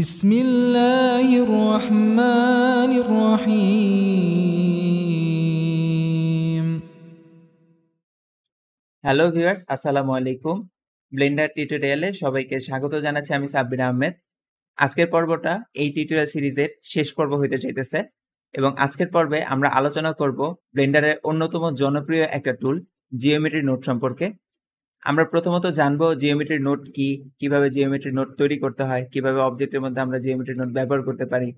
بسم الله الرحمن الرحيم hello viewers আসসালামু আলাইকুম Blender টিউটোরিয়ালে সবাইকে স্বাগত জানাচ্ছি আমি সাব্বির আহমেদ আজকের পর্বটা এই টিউটোরিয়াল সিরিজের শেষ পর্ব হইতে চাইতেছে এবং আজকের পর্বে আমরা আলোচনা করব ব্লেন্ডারের অন্যতম জনপ্রিয় একটা টুল জিওমেট্রি নোট সম্পর্কে আমরা প্রথমত জানবো জিওমেট্রি নোট কি কিভাবে জিওমেট্রি নোট তৈরি করতে হয় কিভাবে অবজেক্টের মধ্যে আমরা জিওমেট্রি নোট ব্যবহার করতে পারি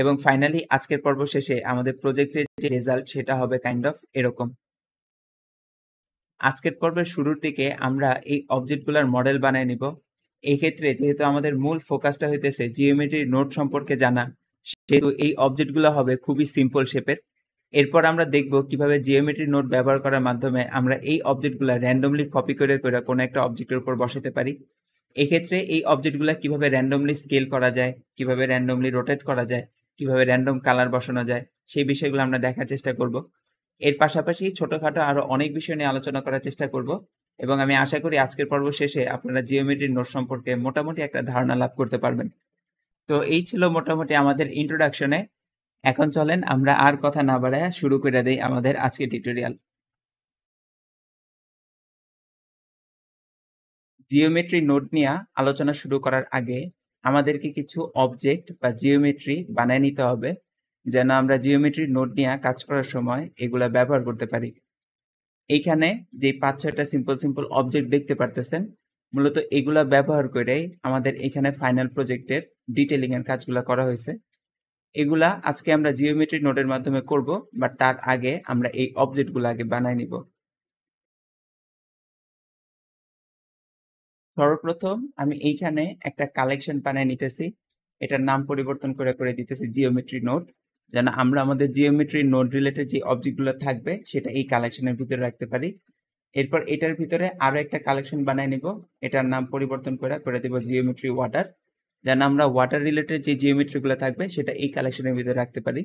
এবং ফাইনালি আজকের পর্ব শেষে আমাদের প্রজেক্টের যে রেজাল্ট সেটা হবে কাইন্ড অফ এরকম আজকের পর্বের শুরুর দিকে আমরা এই অবজেক্টগুলোর মডেল বানিয়ে নিব এই ক্ষেত্রে যেহেতু আমাদের মূল ফোকাসটা হইতেছে জিওমেট্রি নোট সম্পর্কে জানা সেহেতু এই অবজেক্টগুলো হবে খুবই সিম্পল শেপের এরপর আমরা দেখব কিভাবে জিওমেট্রি নোট ব্যবহার করার মাধ্যমে আমরা এই অবজেক্টগুলো র্যান্ডমলি কপি করে করে কোনো একটা অবজেক্টের উপর বসাতে পারি এক্ষেত্রে এই অবজেক্টগুলো কিভাবে র্যান্ডমলি স্কেল করা যায় কিভাবে র্যান্ডমলি রোটেট করা যায় কিভাবে র্যান্ডম কালার বসানো যায় সেই বিষয়গুলো আমরা দেখার চেষ্টা করব এর পাশাপাশি ছোটোখাটো আরও অনেক বিষয় নিয়ে আলোচনা করার চেষ্টা করব এবং আমি আশা করি আজকের পর্ব শেষে আপনারা জিওমেট্রির নোট সম্পর্কে মোটামুটি একটা ধারণা লাভ করতে পারবেন তো এই ছিল মোটামুটি আমাদের ইন্ট্রোডাকশনে এখন চলেন আমরা আর কথা না বাড়ায় শুরু করে দেই আমাদের আজকের টিউটোরিয়াল জিওমেট্রি নোট নিয়ে আলোচনা শুরু করার আগে আমাদেরকে কিছু অবজেক্ট বা জিওমেট্রি বানায় নিতে হবে যেন আমরা জিওমেট্রি নোট নিয়ে কাজ করার সময় এগুলা ব্যবহার করতে পারি এইখানে যে পাঁচ ছয়টা সিম্পল সিম্পল অবজেক্ট দেখতে পারতেছেন মূলত এগুলা ব্যবহার করেই আমাদের এখানে ফাইনাল প্রজেক্টের ডিটেলিং এর কাজগুলো করা হয়েছে এগুলা আজকে আমরা জিওমেট্রিক নোটের মাধ্যমে করব বা তার আগে আমরা এই অবজেক্টগুলো আগে বানাই নিব সর্বপ্রথম আমি এইখানে একটা কালেকশন বানাই নিতেছি এটার নাম পরিবর্তন করে করে দিতেছি জিওমেট্রি নোট যেন আমরা আমাদের জিওমেট্রি নোট রিলেটেড যে অবজেক্টগুলো থাকবে সেটা এই কালেকশনের ভিতরে রাখতে পারি এরপর এটার ভিতরে আরো একটা কালেকশন বানাই নিব এটার নাম পরিবর্তন করে করে দিব জিওমেট্রি ওয়াটার যেন আমরা ওয়াটার রিলেটেড যে জিওমেট্রিগুলো থাকবে সেটা এই কালেকশনের ভিতরে রাখতে পারি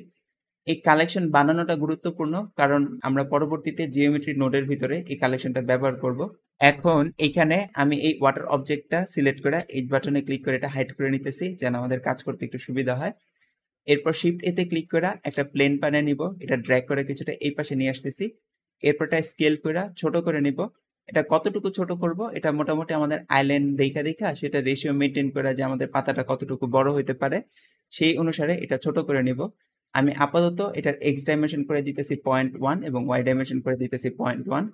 এই কালেকশন বানানোটা গুরুত্বপূর্ণ কারণ আমরা পরবর্তীতে জিওমেট্রি নোডের ভিতরে এই কালেকশনটা ব্যবহার করব এখন এখানে আমি এই ওয়াটার অবজেক্টটা সিলেক্ট করে এই বাটনে ক্লিক করে এটা হাইট করে নিতেছি যেন আমাদের কাজ করতে একটু সুবিধা হয় এরপর শিফট এতে ক্লিক করে একটা প্লেন পানে নিব এটা ড্র্যাগ করে কিছুটা এই পাশে নিয়ে আসতেছি এরপরটা স্কেল করে ছোট করে নিব এটা কতটুকু ছোট করব এটা মোটামুটি আমাদের আইল্যান্ড দেখা দেখা সেটা রেশিও মেনটেন করে যে আমাদের পাতাটা কতটুকু বড় হইতে পারে সেই অনুসারে এটা ছোট করে নিব আমি আপাতত এটার এক্স ডাইমেনশন করে দিতেছি পয়েন্ট ওয়ান এবং ওয়াই ডাইমেনশন করে দিতেছি পয়েন্ট ওয়ান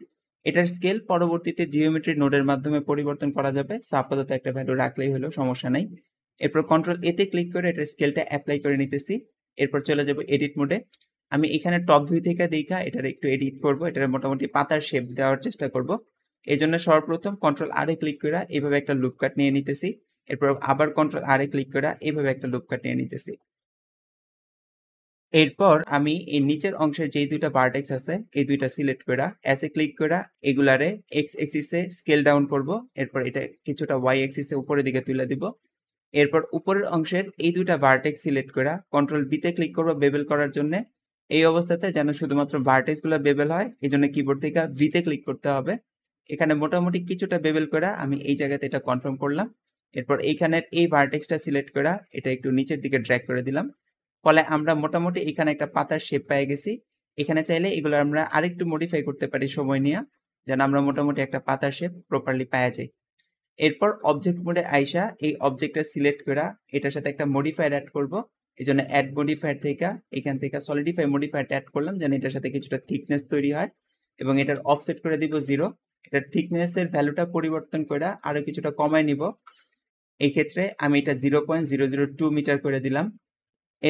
এটার স্কেল পরবর্তীতে জিওমেট্রি নোডের মাধ্যমে পরিবর্তন করা যাবে সো আপাতত একটা ভ্যালু রাখলেই হলো সমস্যা নাই এরপর কন্ট্রোল এতে ক্লিক করে এটার স্কেলটা অ্যাপ্লাই করে নিতেছি এরপর চলে যাব এডিট মোডে আমি এখানে টপ ভিউ থেকে দেখা এটার একটু এডিট করবো এটার মোটামুটি পাতার শেপ দেওয়ার চেষ্টা করবো এই জন্য সর্বপ্রথম কন্ট্রোল আর এ ক্লিক করে এইভাবে একটা লুপ কাট নিয়ে নিতেছি এরপর আবার কন্ট্রোল আর এ ক্লিক করে এইভাবে একটা লুপ কাট নিয়ে নিতেছি এরপর আমি এই নিচের অংশের যে দুইটা ভার্টেক্স আছে এই দুইটা সিলেক্ট করে এস এ ক্লিক করে এগুলারে এক্স এক্সিসে স্কেল ডাউন করব এরপর এটা কিছুটা ওয়াই এক্সিসে উপরের দিকে তুলে দিব এরপর উপরের অংশের এই দুইটা ভার্টেক্স সিলেক্ট করে কন্ট্রোল বিতে ক্লিক করব বেবেল করার জন্য এই অবস্থাতে যেন শুধুমাত্র ভার্টেক্সগুলো বেবেল হয় এই জন্য কিবোর্ড থেকে ভিতে ক্লিক করতে হবে এখানে মোটামুটি কিছুটা বেবেল করা আমি এই জায়গাতে এটা কনফার্ম করলাম এরপর এইখানের এই ভার্টেক্সটা সিলেক্ট করা এটা একটু নিচের দিকে ড্র্যাক করে দিলাম ফলে আমরা মোটামুটি এখানে একটা পাতার শেপ পেয়ে গেছি এখানে চাইলে এগুলো আমরা আরেকটু মডিফাই করতে পারি সময় নিয়ে যেন আমরা মোটামুটি একটা পাতার শেপ প্রপারলি পাওয়া যায় এরপর অবজেক্ট মোডে আইসা এই অবজেক্টটা সিলেক্ট করা এটার সাথে একটা মডিফায়ার অ্যাড করব এই জন্য অ্যাড মডিফায়ার থেকে এখান থেকে সলিডিফাই মডিফায়ারটা অ্যাড করলাম যেন এটার সাথে কিছুটা থিকনেস তৈরি হয় এবং এটার অফসেট করে দিব জিরো এটা থিকনেস এর ভ্যালুটা পরিবর্তন করে আরো কিছুটা কমায় নিব এই ক্ষেত্রে আমি এটা zero point zero zero two metre করে দিলাম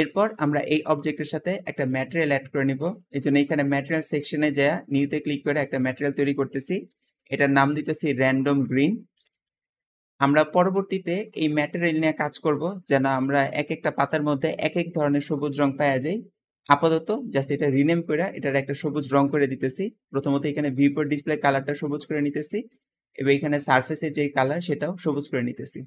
এরপর আমরা এই অবজেক্টের সাথে একটা ম্যাটেরিয়াল অ্যাড করে নিব এই জন্য এখানে ম্যাটেরিয়াল সেকশনে যায় নিউতে ক্লিক করে একটা ম্যাটেরিয়াল তৈরি করতেছি এটার নাম দিতেছি র্যান্ডম গ্রিন আমরা পরবর্তীতে এই ম্যাটেরিয়াল নিয়ে কাজ করব যেন আমরা এক একটা পাতার মধ্যে এক এক ধরনের সবুজ রং পাওয়া যায় আপাতত জাস্ট এটা রিনেম করে এটার একটা সবুজ রং করে দিতেছি প্রথমত এখানে ভিউপোর ডিসপ্লে কালারটা সবুজ করে নিতেছি এবং এখানে সারফেসের যে কালার সেটাও সবুজ করে নিতেছি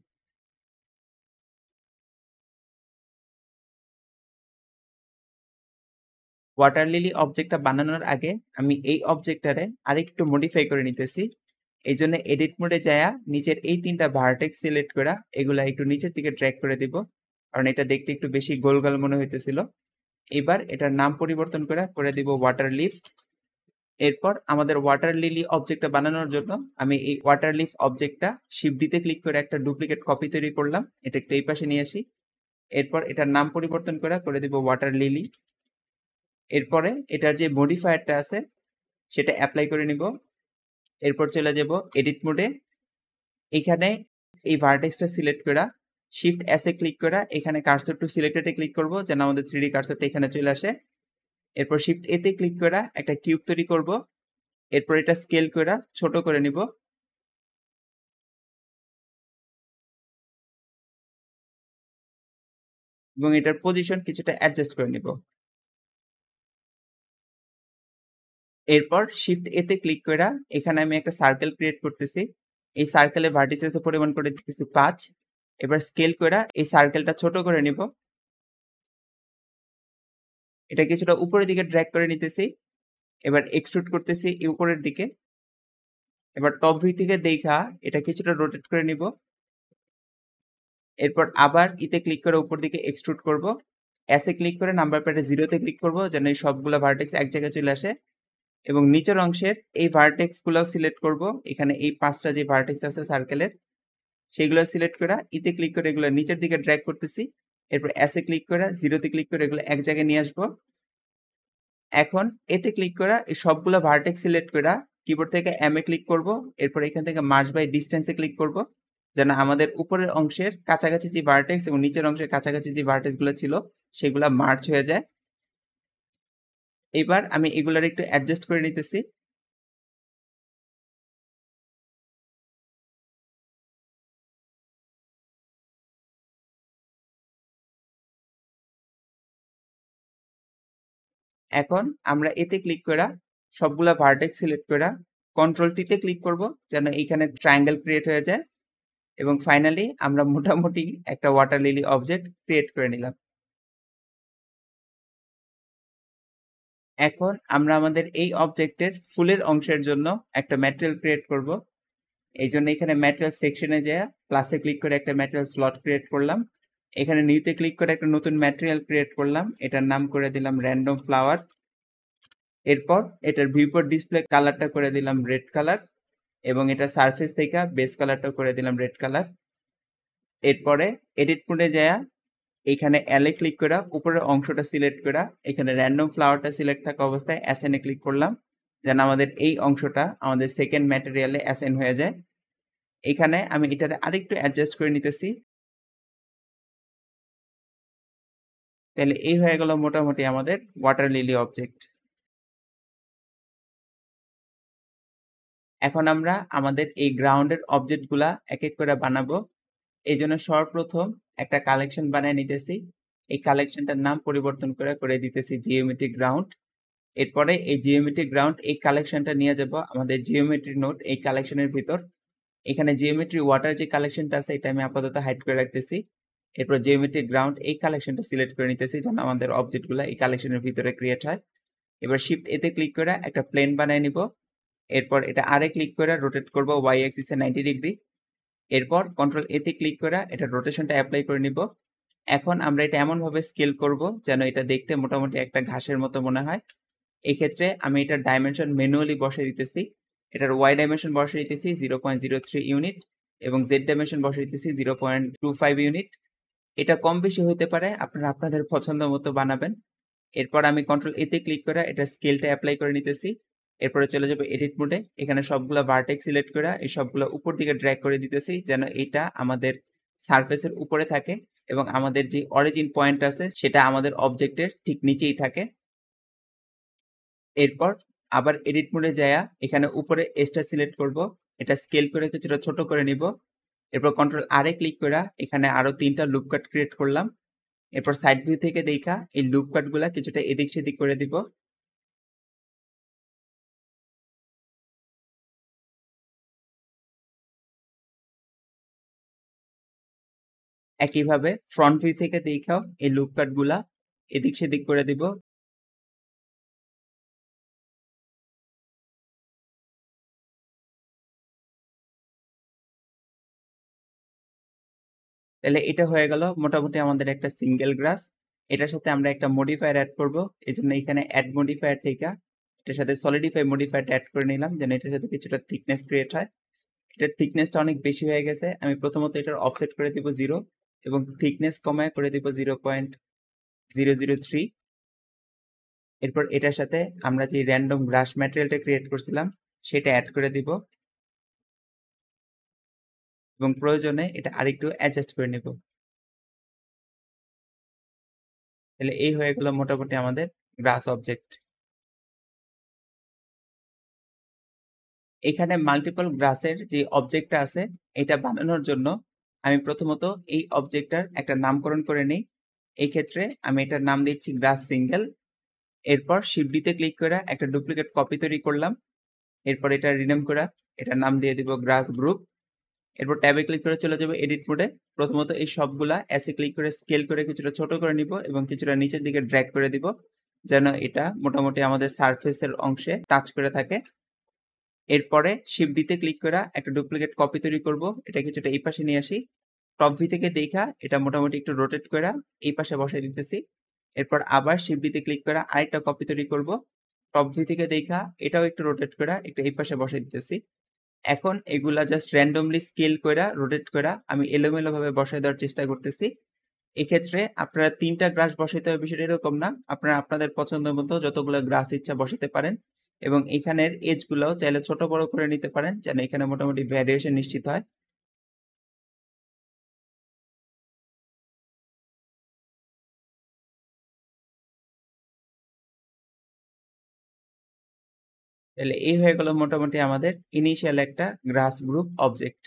ওয়াটার লিলি অবজেক্টটা বানানোর আগে আমি এই অবজেক্টটারে আরেকটু মডিফাই করে নিতেছি এই জন্য এডিট মোডে যায়া নিচের এই তিনটা ভার্টেক্স সিলেক্ট করা এগুলা একটু নিচের দিকে ট্র্যাক করে দিব কারণ এটা দেখতে একটু বেশি গোল গোল মনে হইতেছিল এবার এটার নাম পরিবর্তন করে করে দিব ওয়াটার লিফ এরপর আমাদের ওয়াটার লিলি অবজেক্টটা বানানোর জন্য আমি এই ওয়াটার লিফ অবজেক্টটা শিফটিতে ক্লিক করে একটা ডুপ্লিকেট কপি তৈরি করলাম এটা একটু এই পাশে নিয়ে আসি এরপর এটার নাম পরিবর্তন করে করে দিব ওয়াটার লিলি এরপরে এটার যে মডিফায়ারটা আছে সেটা অ্যাপ্লাই করে নিব এরপর চলে যাব এডিট মোডে এখানে এই ভার্টেক্সটা সিলেক্ট করা শিফট এসে ক্লিক করে এখানে কার্সর টু সিলেক্টেডে ক্লিক করব যেন আমাদের থ্রি ডি কার্সরটা এখানে চলে আসে এরপর শিফট এতে ক্লিক করে একটা কিউব তৈরি করব এরপর এটা স্কেল করে ছোট করে নিব এবং এটার পজিশন কিছুটা অ্যাডজাস্ট করে নিব এরপর শিফট এতে ক্লিক করে এখানে আমি একটা সার্কেল ক্রিয়েট করতেছি এই সার্কেলে ভার্টিসেস পরিমাণ করে দিতেছি পাঁচ এবার স্কেল করে এই সার্কেলটা ছোট করে নিব এটা কিছুটা উপরের দিকে ড্র্যাগ করে নিতেছি এবার এক্সট্রুট করতেছি উপরের দিকে এবার টপ ভিউ থেকে দেখা এটা কিছুটা রোটেট করে নিব এরপর আবার ইতে e ক্লিক করে উপর দিকে এক্সট্রুট করব অ্যাসে ক্লিক করে নাম্বার প্যাডে জিরোতে ক্লিক করব যেন এই সবগুলো ভার্টেক্স এক জায়গায় চলে আসে এবং নিচের অংশের এই ভার্টেক্সগুলোও সিলেক্ট করব এখানে এই পাঁচটা যে ভার্টেক্স আছে সার্কেলের সেগুলো সিলেক্ট করে ইতে ক্লিক করে এগুলো নিচের দিকে ড্র্যাগ করতেছি এরপর এসে ক্লিক করে জিরোতে ক্লিক করে এগুলো এক জায়গায় নিয়ে আসবো এখন এতে ক্লিক করা এই সবগুলো ভার্টেক্স সিলেক্ট করা কিবোর্ড থেকে এম এ ক্লিক করব এরপর এখান থেকে মার্চ বাই ডিস্টেন্সে ক্লিক করব যেন আমাদের উপরের অংশের কাছাকাছি যে ভার্টেক্স এবং নিচের অংশের কাছাকাছি যে ভার্টেক্সগুলো ছিল সেগুলো মার্চ হয়ে যায় এবার আমি এগুলার একটু অ্যাডজাস্ট করে নিতেছি এখন আমরা এতে ক্লিক করে সবগুলা ভার্টেক্স সিলেক্ট করে কন্ট্রোল টিতে ক্লিক করব যেন এখানে ট্রায়াঙ্গেল ক্রিয়েট হয়ে যায় এবং ফাইনালি আমরা মোটামুটি একটা ওয়াটার লিলি অবজেক্ট ক্রিয়েট করে নিলাম এখন আমরা আমাদের এই অবজেক্টের ফুলের অংশের জন্য একটা ম্যাটেরিয়াল ক্রিয়েট করব এই জন্য এখানে ম্যাটেরিয়াল সেকশনে যেয়ে প্লাসে ক্লিক করে একটা ম্যাটেরিয়াল স্লট ক্রিয়েট করলাম এখানে নিউতে ক্লিক করে একটা নতুন ম্যাটেরিয়াল ক্রিয়েট করলাম এটার নাম করে দিলাম র্যান্ডম ফ্লাওয়ার এরপর এটার ভিউপোর ডিসপ্লে কালারটা করে দিলাম রেড কালার এবং এটা সারফেস থেকে বেস কালারটা করে দিলাম রেড কালার এরপরে এডিট পুনে যায় এখানে অ্যালে ক্লিক করে উপরের অংশটা সিলেক্ট করে এখানে র্যান্ডম ফ্লাওয়ারটা সিলেক্ট থাকা অবস্থায় অ্যাসেনে ক্লিক করলাম যেন আমাদের এই অংশটা আমাদের সেকেন্ড ম্যাটেরিয়ালে অ্যাসেন হয়ে যায় এখানে আমি এটার আরেকটু অ্যাডজাস্ট করে নিতেছি তাহলে এই হয়ে গেল মোটামুটি আমাদের ওয়াটার লিলি অবজেক্ট এখন আমরা আমাদের এই গ্রাউন্ডের অবজেক্টগুলা এক এক করে বানাবো এই জন্য সর্বপ্রথম একটা কালেকশন বানিয়ে নিতেছি এই কালেকশনটার নাম পরিবর্তন করে করে দিতেছি জিওমেট্রিক গ্রাউন্ড এরপরে এই জিওমেট্রিক গ্রাউন্ড এই কালেকশনটা নিয়ে যাব আমাদের জিওমেট্রিক নোট এই কালেকশনের ভিতর এখানে জিওমেট্রি ওয়াটার যে কালেকশনটা আছে এটা আমি আপাতত হাইড করে রাখতেছি এরপর জিওমেট্রিক গ্রাউন্ড এই কালেকশনটা সিলেক্ট করে নিতেছি যেন আমাদের অবজেক্টগুলো এই কালেকশনের ভিতরে ক্রিয়েট হয় এবার শিফট এতে ক্লিক করে একটা প্লেন বানায় নিব এরপর এটা আরে ক্লিক করে রোটেট করব ওয়াই অ্যাক্সিসে নাইনটি ডিগ্রি এরপর কন্ট্রোল এতে ক্লিক করে এটা রোটেশনটা অ্যাপ্লাই করে নিব এখন আমরা এটা এমনভাবে স্কেল করব যেন এটা দেখতে মোটামুটি একটা ঘাসের মতো মনে হয় এক্ষেত্রে আমি এটা ডাইমেনশন ম্যানুয়ালি বসে দিতেছি এটার ওয়াই ডাইমেনশন বসে দিতেছি zero point zero three unit এবং জেড ডাইমেনশন বসে দিতেছি zero point two five unit এটা কম বেশি হইতে পারে আপনারা আপনাদের পছন্দ মতো বানাবেন এরপর আমি কন্ট্রোল এতে ক্লিক করে এটা স্কেলটা অ্যাপ্লাই করে নিতেছি এরপরে চলে যাবে এডিট মোডে এখানে সবগুলো ভার্টেক্স সিলেক্ট করে এই সবগুলো উপর দিকে ড্র্যাগ করে দিতেছি যেন এটা আমাদের সারফেসের উপরে থাকে এবং আমাদের যে অরিজিন পয়েন্ট আছে সেটা আমাদের অবজেক্টের ঠিক নিচেই থাকে এরপর আবার এডিট মোডে যায়া এখানে উপরে এসটা সিলেক্ট করব এটা স্কেল করে কিছুটা ছোট করে নিব এরপর কন্ট্রোল আর এ ক্লিক করে এখানে আরো তিনটা লুপ কাট ক্রিয়েট করলাম এরপর সাইড ভিউ থেকে দেখা এই লুপ কাটগুলা কিছুটা এদিক সেদিক করে দিব একইভাবে ফ্রন্ট ভিউ থেকে দেখাও এই লুপ কাটগুলা এদিক সেদিক করে দিব তাহলে এটা হয়ে গেল মোটামুটি আমাদের একটা সিঙ্গেল গ্রাস এটার সাথে আমরা একটা মডিফায়ার অ্যাড করব এই জন্য এখানে অ্যাড মডিফায়ার থেকে এটার সাথে সলিডিফাই মডিফায়ারটা অ্যাড করে নিলাম যেন এটার সাথে কিছুটা থিকনেস ক্রিয়েট হয় এটার থিকনেসটা অনেক বেশি হয়ে গেছে আমি প্রথমত এটার অফসেট করে দিব জিরো এবং থিকনেস কমায় করে দিব zero point zero zero three এরপর এটার সাথে আমরা যে র্যান্ডম গ্রাস ম্যাটেরিয়ালটা ক্রিয়েট করছিলাম সেটা অ্যাড করে দিব এবং প্রয়োজনে এটা আরেকটু অ্যাডজাস্ট করে নেব তাহলে এই হয়ে গেল মোটামুটি আমাদের গ্রাস অবজেক্ট এখানে মাল্টিপল গ্রাসের যে অবজেক্টটা আছে এটা বানানোর জন্য আমি প্রথমত এই অবজেক্টটার একটা নামকরণ করে নিই এই ক্ষেত্রে আমি এটার নাম দিচ্ছি গ্রাস সিঙ্গেল এরপর শিবডিতে ক্লিক করে একটা ডুপ্লিকেট কপি তৈরি করলাম এরপর এটা রিনেম করা এটার নাম দিয়ে দিব গ্রাস গ্রুপ এরপর ট্যাবে ক্লিক করে চলে যাবে এডিট মোডে প্রথমত এই সবগুলা অ্যাসে ক্লিক করে স্কেল করে কিছুটা ছোট করে নিব এবং কিছুটা নিচের দিকে ড্র্যাগ করে দিব যেন এটা মোটামুটি আমাদের সারফেসের অংশে টাচ করে থাকে এরপরে শিপ ডিতে ক্লিক করে একটা ডুপ্লিকেট কপি তৈরি করব এটা কিছুটা এই পাশে নিয়ে আসি টপ ভি থেকে দেখা এটা মোটামুটি একটু রোটেট করে এই পাশে বসাই দিতেছি এরপর আবার শিপ দিতে ক্লিক করে আরেকটা কপি তৈরি করব টপ ভি থেকে দেখা এটাও একটু রোটেট করে একটু এই পাশে বসাই দিতেছি এখন এগুলা জাস্ট র্যান্ডমলি স্কেল করা রোটেট করা আমি এলোমেলোভাবে বসায় দেওয়ার চেষ্টা করতেছি এক্ষেত্রে আপনারা তিনটা গ্রাস বসাইতে হবে বিষয়টা এরকম না আপনারা আপনাদের পছন্দ মতো যতগুলো গ্রাস ইচ্ছা বসাতে পারেন এবং এখানের এজগুলোও চাইলে ছোট বড় করে নিতে পারেন যেন এখানে মোটামুটি ভ্যারিয়েশন নিশ্চিত হয় তাহলে এই হয়ে গেল মোটামুটি আমাদের ইনিশিয়াল একটা গ্রাস গ্রুপ অবজেক্ট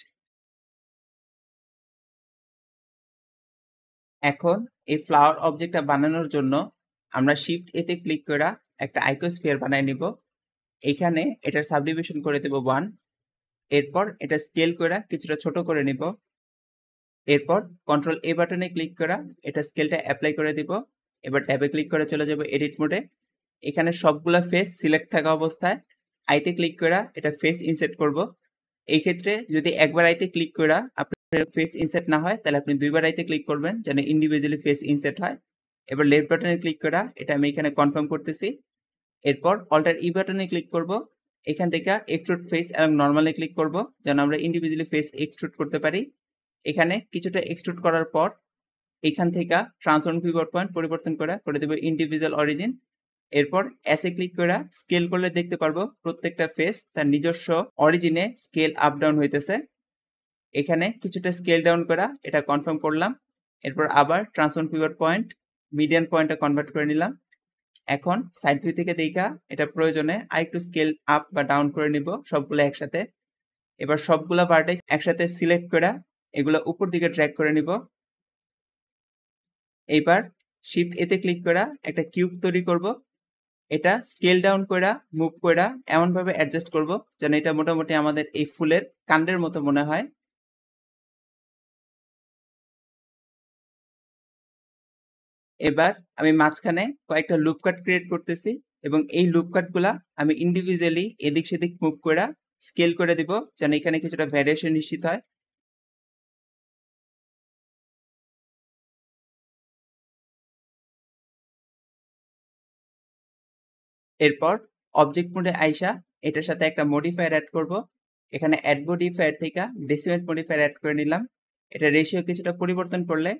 এখন এই ফ্লাওয়ার অবজেক্টটা বানানোর জন্য আমরা শিফট এতে ক্লিক করে একটা আইকোস্ফিয়ার বানায় নিব এখানে এটার সাবডিভিশন করে দেব ওয়ান এরপর এটা স্কেল করে কিছুটা ছোট করে নিব এরপর কন্ট্রোল এ বাটনে ক্লিক করা এটা স্কেলটা অ্যাপ্লাই করে দিব এবার ট্যাবে ক্লিক করে চলে যাব এডিট মোডে এখানে সবগুলা ফেস সিলেক্ট থাকা অবস্থায় আইতে ক্লিক করা এটা ফেস ইনসেট করব এই ক্ষেত্রে যদি একবার আইতে ক্লিক করা আপনার ফেস ইনসেট না হয় তাহলে আপনি দুইবার আইতে ক্লিক করবেন যেন ইন্ডিভিজুয়ালি ফেস ইনসেট হয় এবার লেফট বাটনে ক্লিক করা এটা আমি এখানে কনফার্ম করতেছি এরপর অল্টার ই বাটনে ক্লিক করব এখান থেকে এক্সট্রুড ফেস এবং নর্মালে ক্লিক করব যেন আমরা ইন্ডিভিজুয়ালি ফেস এক্সট্রুড করতে পারি এখানে কিছুটা এক্সট্রুড করার পর এখান থেকে ট্রান্সফর্ম পিভট পয়েন্ট পরিবর্তন করে করে দেবো ইন্ডিভিজুয়াল অরিজিন এরপর এসে ক্লিক করে স্কেল করলে দেখতে পারবো প্রত্যেকটা ফেস তার নিজস্ব অরিজিনে স্কেল আপ ডাউন হইতেছে এখানে কিছুটা স্কেল ডাউন করা এটা কনফার্ম করলাম এরপর আবার ট্রান্সফর্ম পিভট পয়েন্ট মিডিয়ান পয়েন্টটা কনভার্ট করে নিলাম এখন সাইড ভিউ থেকে দেখা এটা প্রয়োজনে আরেকটু স্কেল আপ বা ডাউন করে নিব সবগুলো একসাথে এবার সবগুলা পার্টে একসাথে সিলেক্ট করে এগুলো উপর দিকে ড্র্যাগ করে নিব এইবার শিফট এতে ক্লিক করা একটা কিউব তৈরি করব এটা স্কেল ডাউন করে মুভ এমন এমনভাবে অ্যাডজাস্ট করব যেন এটা মোটামুটি আমাদের এই ফুলের কাণ্ডের মতো মনে হয় এবার আমি মাঝখানে কয়েকটা লুপ কাট ক্রিয়েট করতেছি এবং এই লুপ কাটগুলা আমি ইন্ডিভিজুয়ালি এদিক সেদিক মুভ করা স্কেল করে দিব যেন এখানে কিছুটা ভ্যারিয়েশন নিশ্চিত হয় এরপর অবজেক্ট মোডে আইসা এটার সাথে একটা মডিফায়ার অ্যাড করব এখানে অ্যাড মডিফায়ার থেকে ডেসিমেট মডিফায়ার অ্যাড করে নিলাম এটা রেশিও কিছুটা পরিবর্তন করলে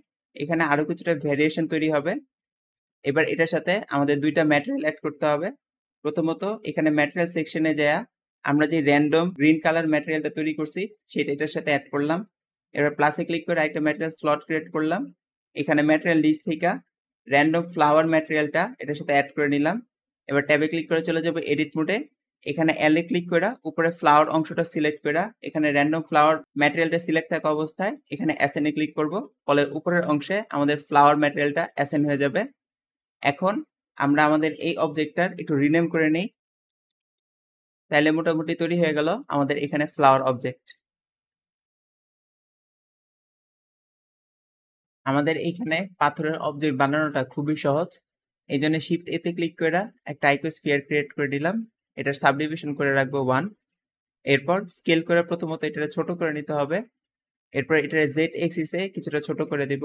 এখানে আরও কিছুটা ভ্যারিয়েশন তৈরি হবে এবার এটার সাথে আমাদের দুইটা ম্যাটেরিয়াল অ্যাড করতে হবে প্রথমত এখানে ম্যাটেরিয়াল সেকশনে যায়া আমরা যে র্যান্ডম গ্রিন কালার ম্যাটেরিয়ালটা তৈরি করছি সেটা এটার সাথে অ্যাড করলাম এবার প্লাসে ক্লিক করে একটা ম্যাটেরিয়াল স্লট ক্রিয়েট করলাম এখানে ম্যাটেরিয়াল লিস্ট থেকে র্যান্ডম ফ্লাওয়ার ম্যাটেরিয়ালটা এটার সাথে অ্যাড করে নিলাম এবার ট্যাবে ক্লিক করে চলে যাবো এডিট মোডে এখানে এলে ক্লিক করে উপরে ফ্লাওয়ার অংশটা সিলেক্ট করে এখানে র্যান্ডম ফ্লাওয়ার ম্যাটেরিয়ালটা সিলেক্ট থাকা অবস্থায় এখানে অ্যাসেনে ক্লিক করব কলের উপরের অংশে আমাদের ফ্লাওয়ার ম্যাটেরিয়ালটা অ্যাসেন হয়ে যাবে এখন আমরা আমাদের এই অবজেক্টটার একটু রিনেম করে নেই তাহলে মোটামুটি তৈরি হয়ে গেল আমাদের এখানে ফ্লাওয়ার অবজেক্ট আমাদের এইখানে পাথরের অবজেক্ট বানানোটা খুবই সহজ এই জন্য শিফট এতে ক্লিক করে একটা আইকোস্পিয়ার ক্রিয়েট করে দিলাম এটার সাবডিভিশন করে রাখবো ওয়ান এরপর স্কেল করে প্রথমত এটা ছোট করে নিতে হবে এরপর এটার জেড এক্সিসে কিছুটা ছোট করে দিব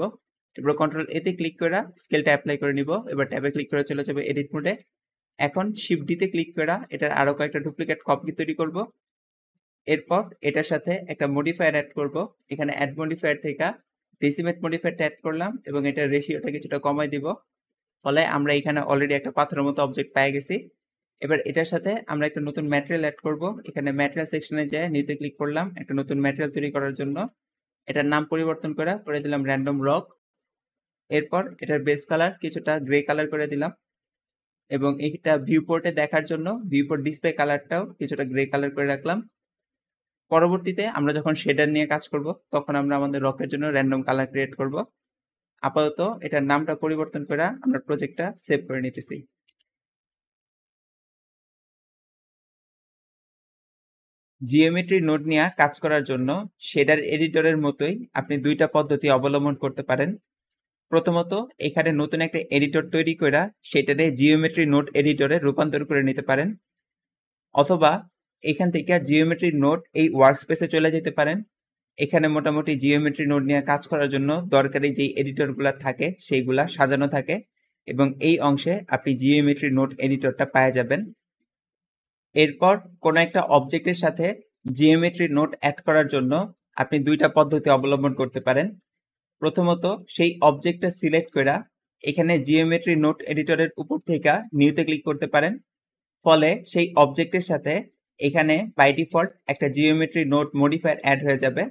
এরপর কন্ট্রোল এতে ক্লিক করে স্কেলটা অ্যাপ্লাই করে নিব এবার ট্যাবে ক্লিক করে চলে যাবে এডিট মোডে এখন শিফট ডিতে ক্লিক করে এটার আরও কয়েকটা ডুপ্লিকেট কপি তৈরি করব এরপর এটার সাথে একটা মডিফায়ার অ্যাড করব এখানে অ্যাড মডিফায়ার থেকে ডিসিমেট মডিফায়ারটা অ্যাড করলাম এবং এটার রেশিওটা কিছুটা কমাই দিব ফলে আমরা এখানে অলরেডি একটা পাথরের মতো অবজেক্ট পেয়ে গেছি এবার এটার সাথে আমরা একটা নতুন ম্যাটেরিয়াল অ্যাড করব এখানে ম্যাটেরিয়াল সেকশনে যেয়ে নিতে ক্লিক করলাম একটা নতুন ম্যাটেরিয়াল তৈরি করার জন্য এটার নাম পরিবর্তন করে করে দিলাম র্যান্ডম রক এরপর এটার বেস কালার কিছুটা গ্রে কালার করে দিলাম এবং এইটা ভিউপোর্টে দেখার জন্য ভিউপোর্ট ডিসপ্লে কালারটাও কিছুটা গ্রে কালার করে রাখলাম পরবর্তীতে আমরা যখন শেডার নিয়ে কাজ করব তখন আমরা আমাদের রকের জন্য র্যান্ডম কালার ক্রিয়েট করব আপাতত এটার নামটা পরিবর্তন করে আমরা প্রজেক্টটা সেভ করে নিতেছি জিওমেট্রি নোট নিয়ে কাজ করার জন্য শেডার এডিটরের মতোই আপনি দুইটা পদ্ধতি অবলম্বন করতে পারেন প্রথমত এখানে নতুন একটা এডিটর তৈরি করে সেটারে জিওমেট্রি নোট এডিটরে রূপান্তর করে নিতে পারেন অথবা এখান থেকে জিওমেট্রি নোট এই ওয়ার্কস্পেসে চলে যেতে পারেন এখানে মোটামুটি জিওমেট্রি নোড নিয়ে কাজ করার জন্য দরকারি যে এডিটরগুলো থাকে সেইগুলা সাজানো থাকে এবং এই অংশে আপনি জিওমেট্রি নোট এডিটরটা পাওয়া যাবেন এরপর কোনো একটা অবজেক্টের সাথে জিওমেট্রি নোট অ্যাড করার জন্য আপনি দুইটা পদ্ধতি অবলম্বন করতে পারেন প্রথমত সেই অবজেক্টটা সিলেক্ট করে এখানে জিওমেট্রি নোট এডিটরের উপর থেকে নিউতে ক্লিক করতে পারেন ফলে সেই অবজেক্টের সাথে এখানে বাই ডিফল্ট একটা জিওমেট্রি নোট মডিফায়ার অ্যাড হয়ে যাবে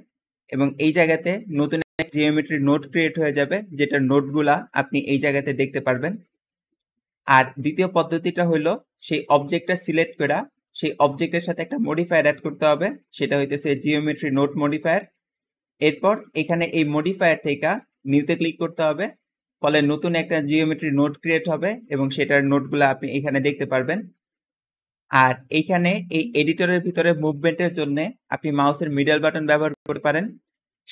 এবং এই জায়গাতে নতুন জিওমেট্রি নোট ক্রিয়েট হয়ে যাবে যেটা নোটগুলা আপনি এই জায়গাতে দেখতে পারবেন আর দ্বিতীয় পদ্ধতিটা হলো সেই অবজেক্টটা সিলেক্ট করা সেই অবজেক্টের সাথে একটা মডিফায়ার অ্যাড করতে হবে সেটা হইতেছে জিওমেট্রি নোট মডিফায়ার এরপর এখানে এই মডিফায়ার থেকে নিউতে ক্লিক করতে হবে ফলে নতুন একটা জিওমেট্রি নোট ক্রিয়েট হবে এবং সেটার নোটগুলো আপনি এখানে দেখতে পারবেন আর এইখানে এই এডিটরের ভিতরে মুভমেন্টের জন্য আপনি মাউসের মিডল বাটন ব্যবহার করতে পারেন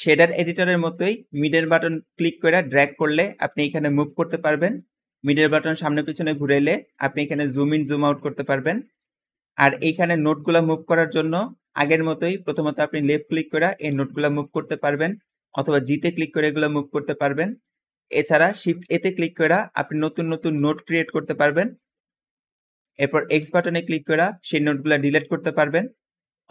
শেডার এডিটরের মতোই মিডল বাটন ক্লিক করে ড্র্যাগ করলে আপনি এখানে মুভ করতে পারবেন মিডল বাটন সামনে পিছনে ঘুরেলে আপনি এখানে জুম ইন জুম আউট করতে পারবেন আর এইখানে নোটগুলো মুভ করার জন্য আগের মতোই প্রথমত আপনি লেফট ক্লিক করে এই নোটগুলো মুভ করতে পারবেন অথবা জিতে ক্লিক করে এগুলো মুভ করতে পারবেন এছাড়া শিফট এতে ক্লিক করে আপনি নতুন নতুন নোট ক্রিয়েট করতে পারবেন এরপর এক্স বাটনে ক্লিক করে সেই নোটগুলো ডিলিট করতে পারবেন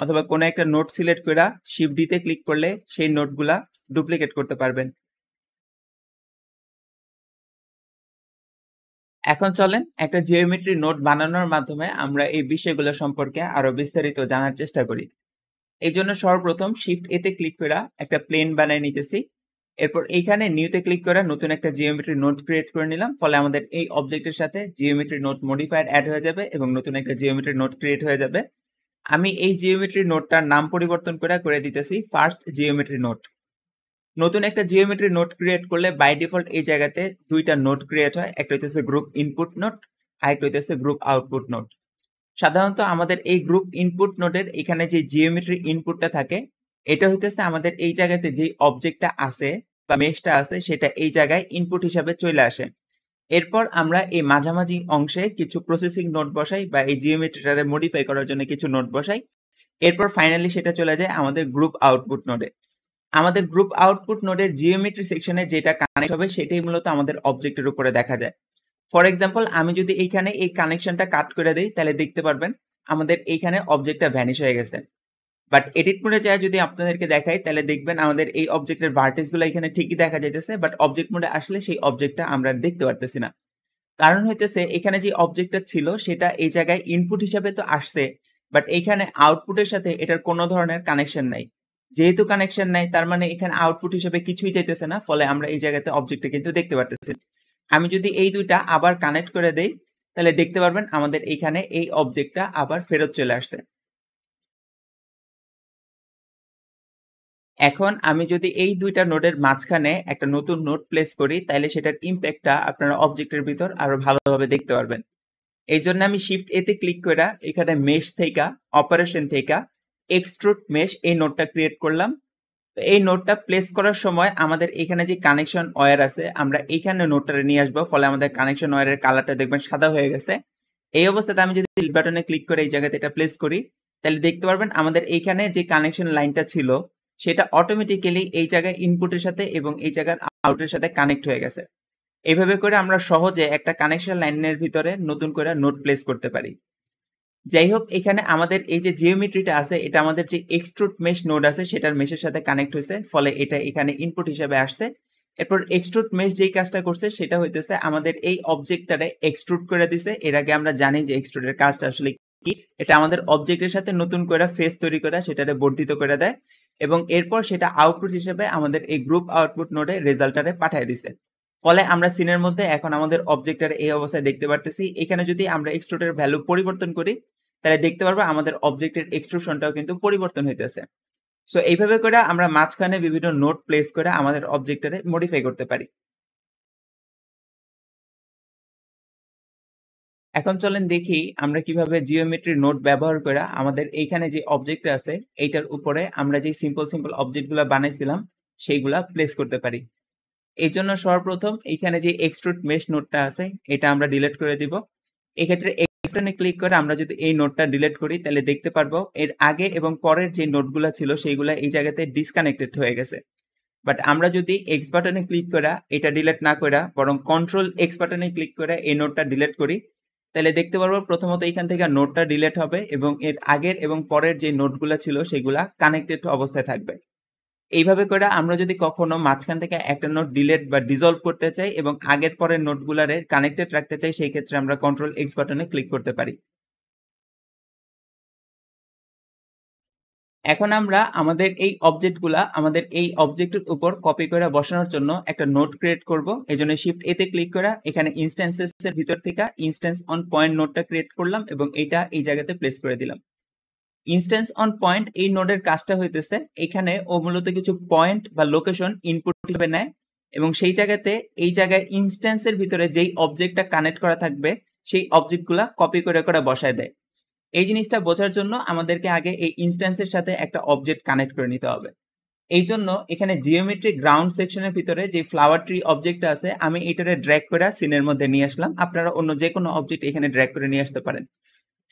অথবা কোনো একটা নোট সিলেক্ট করে শিফট ডিতে ক্লিক করলে সেই নোটগুলা ডুপ্লিকেট করতে পারবেন এখন চলেন একটা জিওমেট্রি নোট বানানোর মাধ্যমে আমরা এই বিষয়গুলো সম্পর্কে আরো বিস্তারিত জানার চেষ্টা করি এই জন্য সর্বপ্রথম শিফট এতে ক্লিক করে একটা প্লেন বানিয়ে নিতেছি এরপর এইখানে নিউতে ক্লিক করে নতুন একটা জিওমেট্রি নোট ক্রিয়েট করে নিলাম ফলে আমাদের এই অবজেক্টের সাথে জিওমেট্রি নোট মডিফাইড অ্যাড হয়ে যাবে এবং নতুন একটা জিওমেট্রি নোট ক্রিয়েট হয়ে যাবে আমি এই জিওমেট্রি নোটটার নাম পরিবর্তন করে করে দিতেছি ফার্স্ট জিওমেট্রি নোট নতুন একটা জিওমেট্রি নোট ক্রিয়েট করলে বাই ডিফল্ট এই জায়গাতে দুইটা নোট ক্রিয়েট হয় একটা হইতেছে গ্রুপ ইনপুট নোট একটা হইতেছে গ্রুপ আউটপুট নোট সাধারণত আমাদের এই গ্রুপ ইনপুট নোটের এখানে যে জিওমেট্রি ইনপুটটা থাকে এটা হইতেছে আমাদের এই জায়গাতে যে অবজেক্টটা আছে বা মেশটা আছে সেটা এই জায়গায় ইনপুট হিসাবে চলে আসে এরপর আমরা এই মাঝামাঝি অংশে কিছু প্রসেসিং নোট বসাই বা এই জিওমেট্রিটারে মডিফাই করার জন্য কিছু নোট বসাই এরপর ফাইনালি সেটা চলে যায় আমাদের গ্রুপ আউটপুট নোডে আমাদের গ্রুপ আউটপুট নোডের জিওমেট্রি সেকশনে যেটা কানেক্ট হবে সেটাই মূলত আমাদের অবজেক্টের উপরে দেখা যায় ফর এক্সাম্পল আমি যদি এইখানে এই কানেকশনটা কাট করে দিই তাহলে দেখতে পারবেন আমাদের এইখানে অবজেক্টটা ভ্যানিশ হয়ে গেছে বাট এডিট মোডে যায় যদি আপনাদেরকে দেখাই তাহলে দেখবেন আমাদের এই অবজেক্টের ভার্টেক্সগুলো এখানে ঠিকই দেখা যাইতেছে বাট অবজেক্ট মোডে আসলে সেই অবজেক্টটা আমরা দেখতে পারতেছি না কারণ হইতেছে এখানে যে অবজেক্টটা ছিল সেটা এই জায়গায় ইনপুট হিসাবে তো আসছে বাট এখানে আউটপুটের সাথে এটার কোনো ধরনের কানেকশন নাই যেহেতু কানেকশন নাই তার মানে এখানে আউটপুট হিসেবে কিছুই যাইতেছে না ফলে আমরা এই জায়গাতে অবজেক্টটা কিন্তু দেখতে পারতেছি আমি যদি এই দুইটা আবার কানেক্ট করে দেই তাহলে দেখতে পারবেন আমাদের এখানে এই অবজেক্টটা আবার ফেরত চলে আসছে এখন আমি যদি এই দুইটা নোডের মাঝখানে একটা নতুন নোড প্লেস করি তাহলে সেটার ইম্প্যাক্টটা আপনারা অবজেক্টের ভিতর আরো ভালোভাবে দেখতে পারবেন এই জন্য আমি শিফট এতে ক্লিক করে এখানে মেশ থেকে অপারেশন থেকে এক্সট্রুট মেশ এই নোটটা ক্রিয়েট করলাম তো এই নোটটা প্লেস করার সময় আমাদের এখানে যে কানেকশন ওয়্যার আছে আমরা এইখানে নোটটা নিয়ে আসবো ফলে আমাদের কানেকশন ওয়্যারের কালারটা দেখবেন সাদা হয়ে গেছে এই অবস্থাতে আমি যদি বাটনে ক্লিক করে এই জায়গাতে এটা প্লেস করি তাহলে দেখতে পারবেন আমাদের এইখানে যে কানেকশন লাইনটা ছিল সেটা অটোমেটিক্যালি এই জায়গায় ইনপুটের সাথে এবং এই জায়গার আউটের সাথে কানেক্ট হয়ে গেছে এইভাবে করে আমরা সহজে একটা কানেকশন লাইনের ভিতরে নতুন করে নোট প্লেস করতে পারি যাই হোক এখানে আমাদের এই যে জিওমেট্রিটা আছে এটা আমাদের যে এক্সট্রুট মেশ নোড আছে সেটার মেশের সাথে কানেক্ট হয়েছে ফলে এটা এখানে ইনপুট হিসেবে আসছে এরপর এক্সট্রুট মেশ যেই কাজটা করছে সেটা হইতেছে আমাদের এই অবজেক্টটারে এক্সট্রুট করে দিছে এর আগে আমরা জানি যে এক্সট্রুটের কাজটা আসলে কি এটা আমাদের অবজেক্টের সাথে নতুন করে ফেস তৈরি করা সেটারে বর্ধিত করে দেয় এবং এরপর সেটা আউটপুট হিসেবে আমাদের এই গ্রুপ আউটপুট নোটে রেজাল্টারে পাঠিয়ে দিছে ফলে আমরা সিনের মধ্যে এখন আমাদের অবজেক্টার এই অবস্থায় দেখতে পারতেছি এখানে যদি আমরা এক্সট্রুটের ভ্যালু পরিবর্তন করি তাহলে দেখতে পারবো আমাদের অবজেক্টের এক্সট্রুশনটাও কিন্তু পরিবর্তন হইতেছে সো এইভাবে করে আমরা মাঝখানে বিভিন্ন নোট প্লেস করে আমাদের অবজেক্টারে মডিফাই করতে পারি এখন চলেন দেখি আমরা কিভাবে জিওমেট্রি নোট ব্যবহার করে আমাদের এইখানে যে অবজেক্ট আছে এইটার উপরে আমরা যে সিম্পল সিম্পল অবজেক্টগুলো বানাইছিলাম সেইগুলা প্লেস করতে পারি এই জন্য সর্বপ্রথম এইখানে যে এক্সট্রুট মেশ নোটটা আছে এটা আমরা ডিলিট করে দিব এক্ষেত্রে এক্সট্রানে ক্লিক করে আমরা যদি এই নোটটা ডিলিট করি তাহলে দেখতে পারবো এর আগে এবং পরের যে নোটগুলো ছিল সেইগুলো এই জায়গাতে ডিসকানেক্টেড হয়ে গেছে বাট আমরা যদি এক্স বাটনে ক্লিক করা এটা ডিলিট না করা বরং কন্ট্রোল এক্স বাটনে ক্লিক করে এই নোটটা ডিলিট করি তাহলে দেখতে পারবো প্রথমত এখান থেকে নোটটা ডিলেট হবে এবং এর আগের এবং পরের যে নোটগুলো ছিল সেগুলা কানেক্টেড অবস্থায় থাকবে এইভাবে করে আমরা যদি কখনো মাঝখান থেকে একটা নোট ডিলেট বা ডিজলভ করতে চাই এবং আগের পরের নোটগুলারে কানেক্টেড রাখতে চাই সেই ক্ষেত্রে আমরা কন্ট্রোল এক্স বাটনে ক্লিক করতে পারি এখন আমরা আমাদের এই অবজেক্টগুলা আমাদের এই অবজেক্টের উপর কপি করে বসানোর জন্য একটা নোট ক্রিয়েট করব এই জন্য শিফট এতে ক্লিক করে এখানে ইনস্ট্যান্সেস এর ভিতর থেকে ইনস্ট্যান্স অন পয়েন্ট নোটটা ক্রিয়েট করলাম এবং এটা এই জায়গাতে প্লেস করে দিলাম ইনস্ট্যান্স অন পয়েন্ট এই নোডের কাজটা হইতেছে এখানে ও মূলত কিছু পয়েন্ট বা লোকেশন ইনপুট হিসেবে নেয় এবং সেই জায়গাতে এই জায়গায় ইনস্ট্যান্সের ভিতরে যেই অবজেক্টটা কানেক্ট করা থাকবে সেই অবজেক্টগুলা কপি করে করে বসায় দেয় এই জিনিসটা বোঝার জন্য আমাদেরকে আগে এই ইনস্ট্যান্সের সাথে একটা অবজেক্ট কানেক্ট করে নিতে হবে এই জন্য এখানে জিওমেট্রিক গ্রাউন্ড সেকশনের ভিতরে যে ফ্লাওয়ার ট্রি অবজেক্টটা আছে আমি এটারে ড্র্যাগ করে সিনের মধ্যে নিয়ে আসলাম আপনারা অন্য যে কোনো অবজেক্ট এখানে ড্র্যাগ করে নিয়ে আসতে পারেন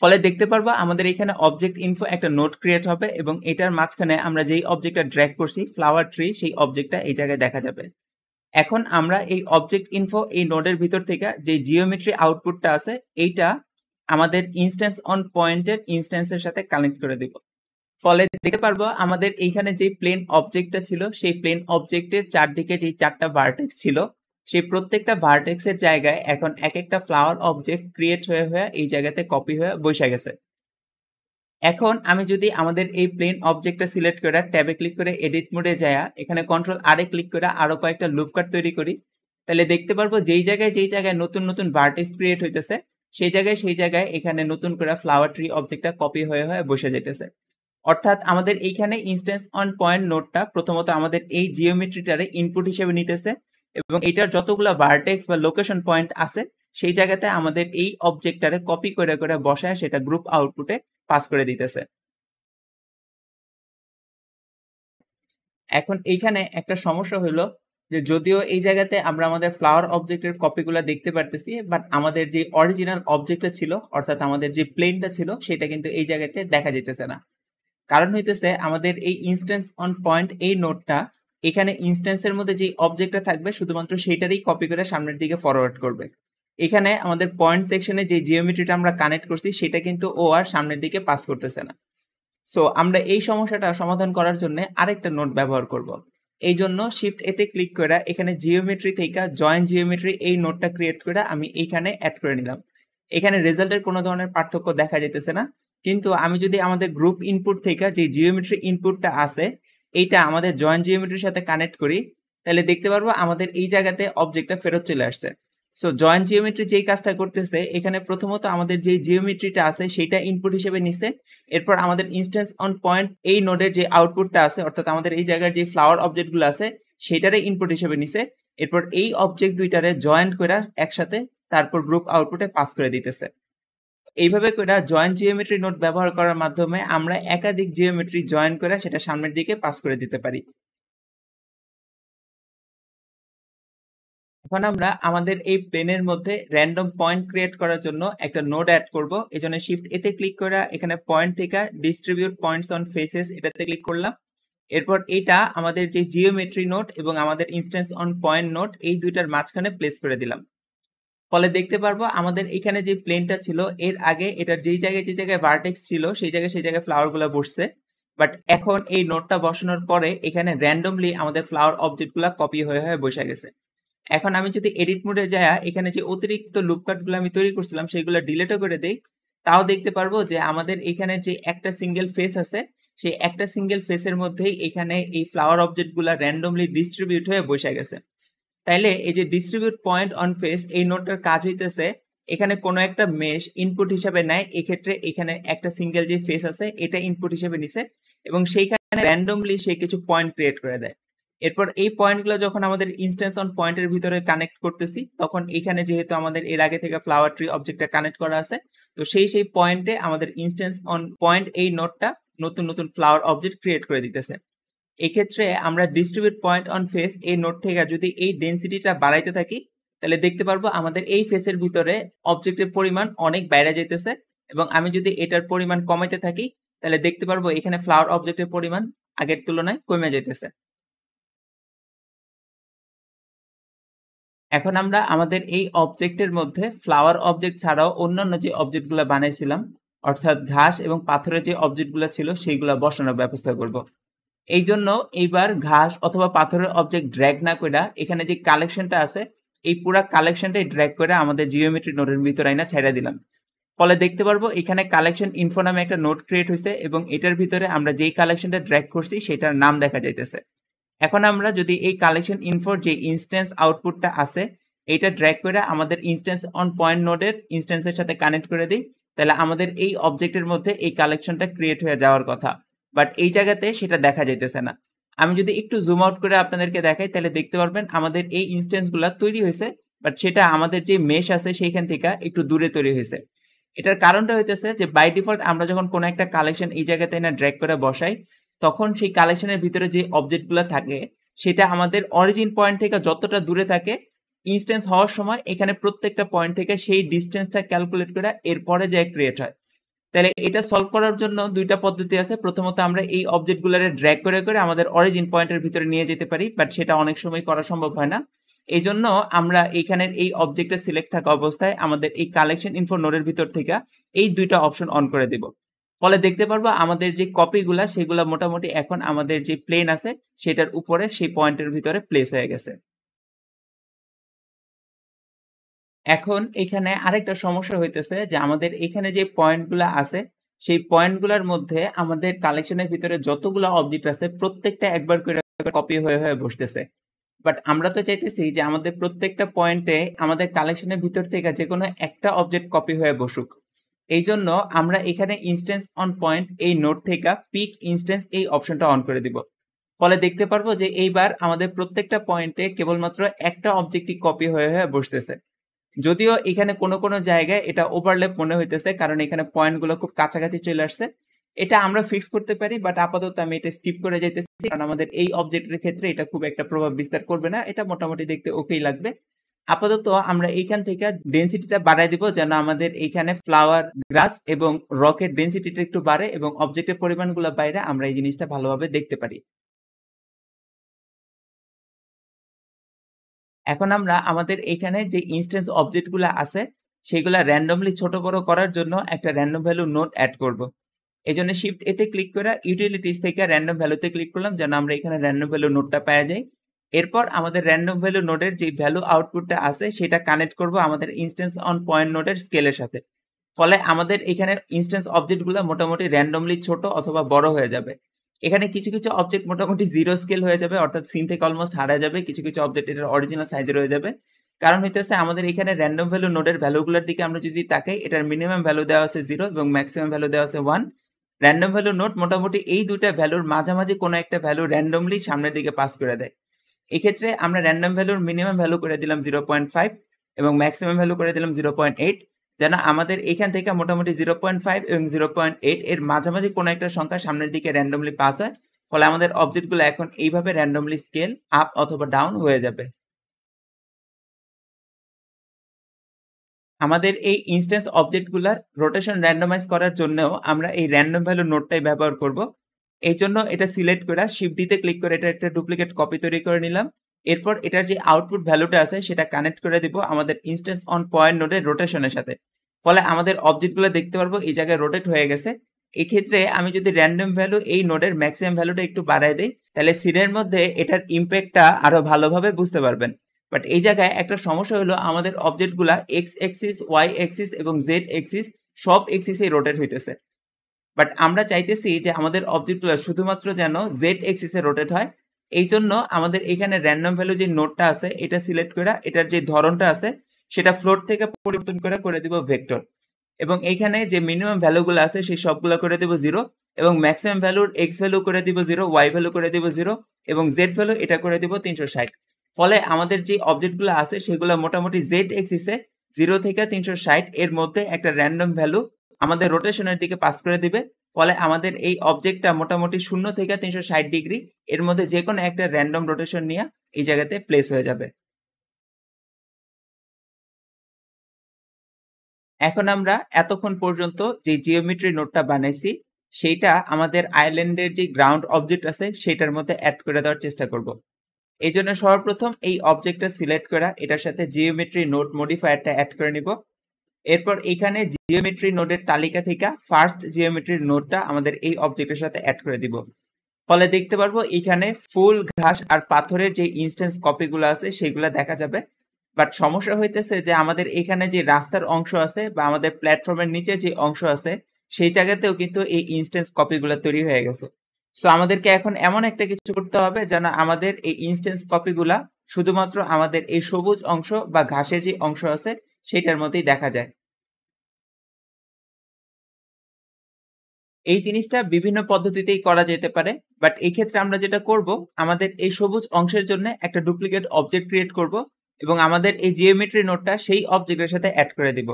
ফলে দেখতে পারবো আমাদের এখানে অবজেক্ট ইনফো একটা নোট ক্রিয়েট হবে এবং এটার মাঝখানে আমরা যেই অবজেক্টটা ড্র্যাগ করছি ফ্লাওয়ার ট্রি সেই অবজেক্টটা এই জায়গায় দেখা যাবে এখন আমরা এই অবজেক্ট ইনফো এই নোডের ভিতর থেকে যে জিওমেট্রি আউটপুটটা আছে এইটা আমাদের ইনস্ট্যান্স অন পয়েন্টের ইনস্ট্যান্সের সাথে কানেক্ট করে দিব ফলে দেখতে পারবো আমাদের এইখানে যে প্লেন অবজেক্টটা ছিল সেই প্লেন অবজেক্টের চারদিকে যে চারটা ভার্টেক্স ছিল সেই প্রত্যেকটা ভার্টেক্সের জায়গায় এখন এক একটা ফ্লাওয়ার অবজেক্ট ক্রিয়েট হয়ে হয়ে এই জায়গাতে কপি হয়ে বসে গেছে এখন আমি যদি আমাদের এই প্লেন অবজেক্টটা সিলেক্ট করে ট্যাবে ক্লিক করে এডিট মোডে যায় এখানে কন্ট্রোল আরে ক্লিক করে আরো কয়েকটা লুপ কাট তৈরি করি তাহলে দেখতে পারবো যেই জায়গায় যেই জায়গায় নতুন নতুন ভার্টেক্স ক্রিয়েট হইতেছে সেই জায়গায় সেই জায়গায় এখানে নতুন করে ফ্লাওয়ার ট্রি অবজেক্টটা কপি হয়ে হয়ে বসে যেতেছে অর্থাৎ আমাদের এইখানে ইনস্টেন্স অন পয়েন্ট নোটটা প্রথমত আমাদের এই জিওমেট্রিটারে ইনপুট হিসেবে নিতেছে এবং এটার যতগুলো ভার্টেক্স বা লোকেশন পয়েন্ট আছে সেই জায়গাতে আমাদের এই অবজেক্টটারে কপি করে করে বসায় সেটা গ্রুপ আউটপুটে পাস করে দিতেছে এখন এইখানে একটা সমস্যা হলো যে যদিও এই জায়গাতে আমরা আমাদের ফ্লাওয়ার অবজেক্টের কপিগুলো দেখতে পারতেছি বাট আমাদের যে অরিজিনাল অবজেক্টটা ছিল অর্থাৎ আমাদের যে প্লেনটা ছিল সেটা কিন্তু এই জায়গাতে দেখা যেতেছে না কারণ হইতেছে আমাদের এই ইনস্ট্যান্স অন পয়েন্ট এই নোটটা এখানে ইনস্ট্যান্সের মধ্যে যে অবজেক্টটা থাকবে শুধুমাত্র সেটারই কপি করে সামনের দিকে ফরওয়ার্ড করবে এখানে আমাদের পয়েন্ট সেকশনে যে জিওমেট্রিটা আমরা কানেক্ট করছি সেটা কিন্তু ও আর সামনের দিকে পাস করতেছে না সো আমরা এই সমস্যাটা সমাধান করার জন্য আরেকটা নোট ব্যবহার করব এই জন্য শিফট এতে ক্লিক করে এখানে জিওমেট্রি থেকে জয়েন্ট জিওমেট্রি এই নোটটা ক্রিয়েট করে আমি এইখানে অ্যাড করে নিলাম এখানে রেজাল্টের কোনো ধরনের পার্থক্য দেখা যেতেছে না কিন্তু আমি যদি আমাদের গ্রুপ ইনপুট থেকে যে জিওমেট্রি ইনপুটটা আছে এইটা আমাদের জয়েন্ট জিওমেট্রির সাথে কানেক্ট করি তাহলে দেখতে পারবো আমাদের এই জায়গাতে অবজেক্টটা ফেরত চলে আসছে সো জয়েন্ট জিওমেট্রি যেই কাজটা করতেছে এখানে প্রথমত আমাদের যে জিওমেট্রিটা আছে সেটা ইনপুট হিসেবে নিচ্ছে এরপর আমাদের ইনস্ট্যান্স অন পয়েন্ট এই নোডের যে আউটপুটটা আছে অর্থাৎ আমাদের এই জায়গার যে ফ্লাওয়ার অবজেক্টগুলো আছে সেটারে ইনপুট হিসেবে নিছে এরপর এই অবজেক্ট দুইটারে জয়েন্ট করে একসাথে তারপর গ্রুপ আউটপুটে পাস করে দিতেছে এইভাবে করে জয়েন্ট জিওমেট্রি নোট ব্যবহার করার মাধ্যমে আমরা একাধিক জিওমেট্রি জয়েন করে সেটা সামনের দিকে পাস করে দিতে পারি এখন আমরা আমাদের এই প্লেনের মধ্যে র্যান্ডম পয়েন্ট ক্রিয়েট করার জন্য একটা নোড অ্যাড করব এই জন্য শিফট এতে ক্লিক করে এখানে পয়েন্ট থেকে ডিস্ট্রিবিউট পয়েন্টস অন ফেসেস এটাতে ক্লিক করলাম এরপর এটা আমাদের যে জিওমেট্রি নোট এবং আমাদের ইনস্ট্যান্স অন পয়েন্ট নোট এই দুইটার মাঝখানে প্লেস করে দিলাম ফলে দেখতে পারবো আমাদের এখানে যে প্লেনটা ছিল এর আগে এটার যেই জায়গায় যে জায়গায় ভার্টেক্স ছিল সেই জায়গায় সেই জায়গায় ফ্লাওয়ারগুলো বসছে বাট এখন এই নোটটা বসানোর পরে এখানে র্যান্ডমলি আমাদের ফ্লাওয়ার অবজেক্টগুলো কপি হয়ে হয়ে বসে গেছে এখন আমি যদি এডিট মোডে যায় এখানে যে অতিরিক্ত গুলো আমি তৈরি করছিলাম সেগুলো ডিলেটও করে দেই তাও দেখতে পারবো যে আমাদের এখানে যে একটা সিঙ্গেল ফেস আছে সেই একটা সিঙ্গেল ফেসের মধ্যেই এখানে এই ফ্লাওয়ার অবজেক্টগুলো র্যান্ডমলি ডিস্ট্রিবিউট হয়ে বসে গেছে তাইলে এই যে ডিস্ট্রিবিউট পয়েন্ট অন ফেস এই নোটটার কাজ হইতেছে এখানে কোনো একটা মেশ ইনপুট হিসাবে নেয় এক্ষেত্রে এখানে একটা সিঙ্গেল যে ফেস আছে এটা ইনপুট হিসাবে নিছে এবং সেইখানে র্যান্ডমলি সে কিছু পয়েন্ট ক্রিয়েট করে দেয় এরপর এই পয়েন্টগুলো যখন আমাদের ইনস্ট্যান্স অন পয়েন্টের ভিতরে কানেক্ট করতেছি তখন এখানে যেহেতু আমাদের এর আগে থেকে ফ্লাওয়ার ট্রি অবজেক্টটা কানেক্ট করা আছে তো সেই সেই পয়েন্টে আমাদের ইনস্ট্যান্স অন পয়েন্ট এই নোটটা নতুন নতুন ফ্লাওয়ার অবজেক্ট ক্রিয়েট করে দিতেছে এক্ষেত্রে আমরা ডিস্ট্রিবিউট পয়েন্ট অন ফেস এই নোট থেকে যদি এই ডেন্সিটিটা বাড়াইতে থাকি তাহলে দেখতে পারবো আমাদের এই ফেসের ভিতরে অবজেক্টের পরিমাণ অনেক বাইরে যেতেছে এবং আমি যদি এটার পরিমাণ কমাইতে থাকি তাহলে দেখতে পারবো এখানে ফ্লাওয়ার অবজেক্টের পরিমাণ আগের তুলনায় কমে যেতেছে এখন আমরা আমাদের এই অবজেক্টের মধ্যে ফ্লাওয়ার অবজেক্ট ছাড়াও অন্যান্য যে অবজেক্টগুলো বানাইছিলাম অর্থাৎ ঘাস এবং পাথরের যে অবজেক্টগুলো ছিল সেইগুলো বসানোর ব্যবস্থা করব। এই জন্য এইবার ঘাস অথবা পাথরের অবজেক্ট ড্র্যাগ না করে এখানে যে কালেকশনটা আছে এই পুরো কালেকশনটাই ড্র্যাগ করে আমাদের জিওমেট্রি নোটের ভিতরে আইনা ছেড়ে দিলাম ফলে দেখতে পারবো এখানে কালেকশন ইনফো নামে একটা নোট ক্রিয়েট হয়েছে এবং এটার ভিতরে আমরা যেই কালেকশনটা ড্র্যাগ করছি সেটার নাম দেখা যাইতেছে এখন আমরা যদি এই কালেকশন ইনফোর যে ইনস্ট্যান্স আউটপুটটা আছে এটা ড্র্যাগ করে আমাদের ইনস্ট্যান্স অন পয়েন্ট নোডের ইনস্ট্যান্সের সাথে কানেক্ট করে দিই তাহলে আমাদের এই অবজেক্টের মধ্যে এই কালেকশনটা ক্রিয়েট হয়ে যাওয়ার কথা বাট এই জায়গাতে সেটা দেখা যাইতেছে না আমি যদি একটু জুম আউট করে আপনাদেরকে দেখাই তাহলে দেখতে পারবেন আমাদের এই ইনস্ট্যান্সগুলো তৈরি হয়েছে বাট সেটা আমাদের যে মেশ আছে সেইখান থেকে একটু দূরে তৈরি হয়েছে এটার কারণটা হইতেছে যে বাই ডিফল্ট আমরা যখন কোনো একটা কালেকশন এই জায়গাতে না ড্র্যাগ করে বসাই তখন সেই কালেকশনের ভিতরে যে অবজেক্টগুলো থাকে সেটা আমাদের অরিজিন পয়েন্ট থেকে যতটা দূরে থাকে ইনস্টেন্স হওয়ার সময় এখানে প্রত্যেকটা পয়েন্ট থেকে সেই ডিস্টেন্সটা ক্যালকুলেট করে এরপরে যায় ক্রিয়েট হয় তাহলে এটা সলভ করার জন্য দুইটা পদ্ধতি আছে প্রথমত আমরা এই অবজেক্টগুলোরে ড্র্যাগ করে করে আমাদের অরিজিন পয়েন্টের ভিতরে নিয়ে যেতে পারি বাট সেটা অনেক সময় করা সম্ভব হয় না এই জন্য আমরা এখানের এই অবজেক্টটা সিলেক্ট থাকা অবস্থায় আমাদের এই কালেকশন ইনফো নোডের ভিতর থেকে এই দুইটা অপশন অন করে দেবো ফলে দেখতে পারবো আমাদের যে কপিগুলা সেগুলো মোটামুটি এখন আমাদের যে প্লেন আছে সেটার উপরে সেই পয়েন্টের ভিতরে প্লেস হয়ে গেছে এখন এখানে আরেকটা সমস্যা হইতেছে যে আমাদের এখানে যে পয়েন্টগুলো আছে সেই পয়েন্টগুলোর মধ্যে আমাদের কালেকশনের ভিতরে যতগুলো অবজেক্ট আছে প্রত্যেকটা একবার করে কপি হয়ে হয়ে বসতেছে বাট আমরা তো চাইতেছি যে আমাদের প্রত্যেকটা পয়েন্টে আমাদের কালেকশনের ভিতর থেকে যে কোনো একটা অবজেক্ট কপি হয়ে বসুক এই জন্য আমরা এখানে ইনস্টেন্স অন পয়েন্ট এই নোট থেকে পিক ইনস্টেন্স এই অপশনটা অন করে দিব ফলে দেখতে পারবো যে এইবার আমাদের প্রত্যেকটা পয়েন্টে কেবলমাত্র একটা অবজেক্টই কপি হয়ে হয়ে বসতেছে যদিও এখানে কোনো কোনো জায়গায় এটা ওভারলেপ মনে হইতেছে কারণ এখানে পয়েন্টগুলো খুব কাছাকাছি চলে আসছে এটা আমরা ফিক্স করতে পারি বাট আপাতত আমি এটা স্কিপ করে যাইতেছি কারণ আমাদের এই অবজেক্টের ক্ষেত্রে এটা খুব একটা প্রভাব বিস্তার করবে না এটা মোটামুটি দেখতে ওকেই লাগবে আপাতত আমরা এইখান থেকে ডেন্সিটিটা বাড়াই দিব যেন আমাদের এইখানে ফ্লাওয়ার গ্রাস এবং রকের ডেন্সিটিটা একটু বাড়ে এবং অবজেক্টের পরিমাণগুলো বাইরে আমরা এই জিনিসটা ভালোভাবে দেখতে পারি এখন আমরা আমাদের এখানে যে ইনস্টেন্স অবজেক্টগুলো আছে সেগুলো র্যান্ডমলি ছোট বড় করার জন্য একটা র্যান্ডম ভ্যালু নোট অ্যাড করব এই জন্য শিফট এতে ক্লিক করে ইউটিলিটিস থেকে র্যান্ডম ভ্যালুতে ক্লিক করলাম যেন আমরা এখানে র্যান্ডম ভ্যালু নোটটা পাওয়া যায় এরপর আমাদের র্যান্ডম ভ্যালু নোডের যে ভ্যালু আউটপুটটা আছে সেটা কানেক্ট করব আমাদের ইনস্ট্যান্স অন পয়েন্ট নোডের স্কেলের সাথে ফলে আমাদের এখানে ইনস্ট্যান্স অবজেক্টগুলো মোটামুটি র্যান্ডমলি ছোট অথবা বড় হয়ে যাবে এখানে কিছু কিছু অবজেক্ট মোটামুটি জিরো স্কেল হয়ে যাবে অর্থাৎ সিন থেকে অলমোস্ট হারা যাবে কিছু কিছু অবজেক্ট এটার অরিজিনাল সাইজে রয়ে যাবে কারণ হইতেছে আমাদের এখানে র্যান্ডম ভ্যালু নোডের ভ্যালুগুলোর দিকে আমরা যদি তাকাই এটার মিনিমাম ভ্যালু দেওয়া আছে জিরো এবং ম্যাক্সিমাম ভ্যালু দেওয়া আছে ওয়ান র্যান্ডম ভ্যালু নোট মোটামুটি এই দুইটা ভ্যালুর মাঝামাঝি কোনো একটা ভ্যালু র্যান্ডমলি সামনের দিকে পাস করে দেয় এক্ষেত্রে আমরা র্যান্ডম ভ্যালুর মিনিমাম ভ্যালু করে দিলাম জিরো পয়েন্ট ফাইভ এবং ম্যাক্সিমাম ভ্যালু করে দিলাম জিরো পয়েন্ট এইট যেন আমাদের এখান থেকে মোটামুটি জিরো পয়েন্ট ফাইভ এবং জিরো পয়েন্ট এইট এর মাঝামাঝি কোনো একটা সংখ্যা সামনের দিকে র্যান্ডমলি পাস হয় ফলে আমাদের অবজেক্টগুলো এখন এইভাবে র্যান্ডমলি স্কেল আপ অথবা ডাউন হয়ে যাবে আমাদের এই ইনস্ট্যান্স অবজেক্টগুলার রোটেশন র্যান্ডমাইজ করার জন্যও আমরা এই র্যান্ডম ভ্যালু নোটটাই ব্যবহার করব এই জন্য এটা সিলেক্ট করে শিফট ক্লিক করে এটা একটা ডুপ্লিকেট কপি তৈরি করে নিলাম এরপর এটার যে আউটপুট ভ্যালুটা আছে সেটা কানেক্ট করে দিব আমাদের ইনস্টেন্স অন পয়েন্ট নোডের রোটেশনের সাথে ফলে আমাদের অবজেক্টগুলো দেখতে পারবো এই জায়গায় রোটেট হয়ে গেছে এক্ষেত্রে আমি যদি র্যান্ডম ভ্যালু এই নোডের ম্যাক্সিমাম ভ্যালুটা একটু বাড়ায় দিই তাহলে সিনের মধ্যে এটার ইম্প্যাক্টটা আরো ভালোভাবে বুঝতে পারবেন বাট এই জায়গায় একটা সমস্যা হলো আমাদের অবজেক্টগুলা এক্স এক্সিস ওয়াই এক্সিস এবং জেড এক্সিস সব এক্সিসে রোটেট হইতেছে বাট আমরা চাইতেছি যে আমাদের অবজেক্টগুলো শুধুমাত্র যেন জেড এক্সিসে রোটেট হয় এই জন্য আমাদের এখানে র্যান্ডম ভ্যালু যে নোটটা আছে এটা সিলেক্ট করে এটার যে ধরনটা আছে সেটা ফ্লোর থেকে পরিবর্তন করে করে দিব ভেক্টর এবং এইখানে যে মিনিমাম ভ্যালুগুলো আছে সেই সবগুলো করে দিব জিরো এবং ম্যাক্সিমাম ভ্যালুর এক্স ভ্যালু করে দিব জিরো ওয়াই ভ্যালু করে দিব জিরো এবং জেড ভ্যালু এটা করে দিব তিনশো ষাট ফলে আমাদের যে অবজেক্টগুলো আছে সেগুলো মোটামুটি জেড এক্সিসে জিরো থেকে তিনশো ষাট এর মধ্যে একটা র্যান্ডম ভ্যালু আমাদের রোটেশনের দিকে পাস করে দিবে ফলে আমাদের এই অবজেক্টটা মোটামুটি শূন্য থেকে তিনশো ষাট ডিগ্রি এর মধ্যে যে কোনো একটা র্যান্ডম রোটেশন নিয়ে এই জায়গাতে প্লেস হয়ে যাবে এখন আমরা এতক্ষণ পর্যন্ত যে জিওমেট্রি নোটটা বানাইছি সেইটা আমাদের আইল্যান্ডের যে গ্রাউন্ড অবজেক্ট আছে সেটার মধ্যে অ্যাড করে দেওয়ার চেষ্টা করব এই জন্য সর্বপ্রথম এই অবজেক্টটা সিলেক্ট করা এটার সাথে জিওমেট্রি নোট মডিফায়ারটা অ্যাড করে নিব এরপর এখানে জিওমেট্রি নোডের তালিকা থেকে ফার্স্ট জিওমেট্রির নোডটা আমাদের এই অবজেক্টের সাথে অ্যাড করে দিব ফলে দেখতে পারবো এখানে ফুল ঘাস আর পাথরের যে ইনস্ট্যান্স কপিগুলো আছে সেগুলো দেখা যাবে বাট সমস্যা হইতেছে যে আমাদের এখানে যে রাস্তার অংশ আছে বা আমাদের প্ল্যাটফর্মের নিচে যে অংশ আছে সেই জায়গাতেও কিন্তু এই ইনস্ট্যান্স কপিগুলো তৈরি হয়ে গেছে সো আমাদেরকে এখন এমন একটা কিছু করতে হবে যেন আমাদের এই ইনস্ট্যান্স কপিগুলা শুধুমাত্র আমাদের এই সবুজ অংশ বা ঘাসের যে অংশ আছে সেটার মধ্যেই দেখা যায় এই জিনিসটা বিভিন্ন পদ্ধতিতেই করা যেতে পারে বাট এই ক্ষেত্রে আমরা যেটা করব আমাদের এই সবুজ অংশের জন্য একটা ডুপ্লিকেট অবজেক্ট ক্রিয়েট করব এবং আমাদের এই জিওমেট্রি নোটটা সেই অবজেক্টের সাথে অ্যাড করে দিব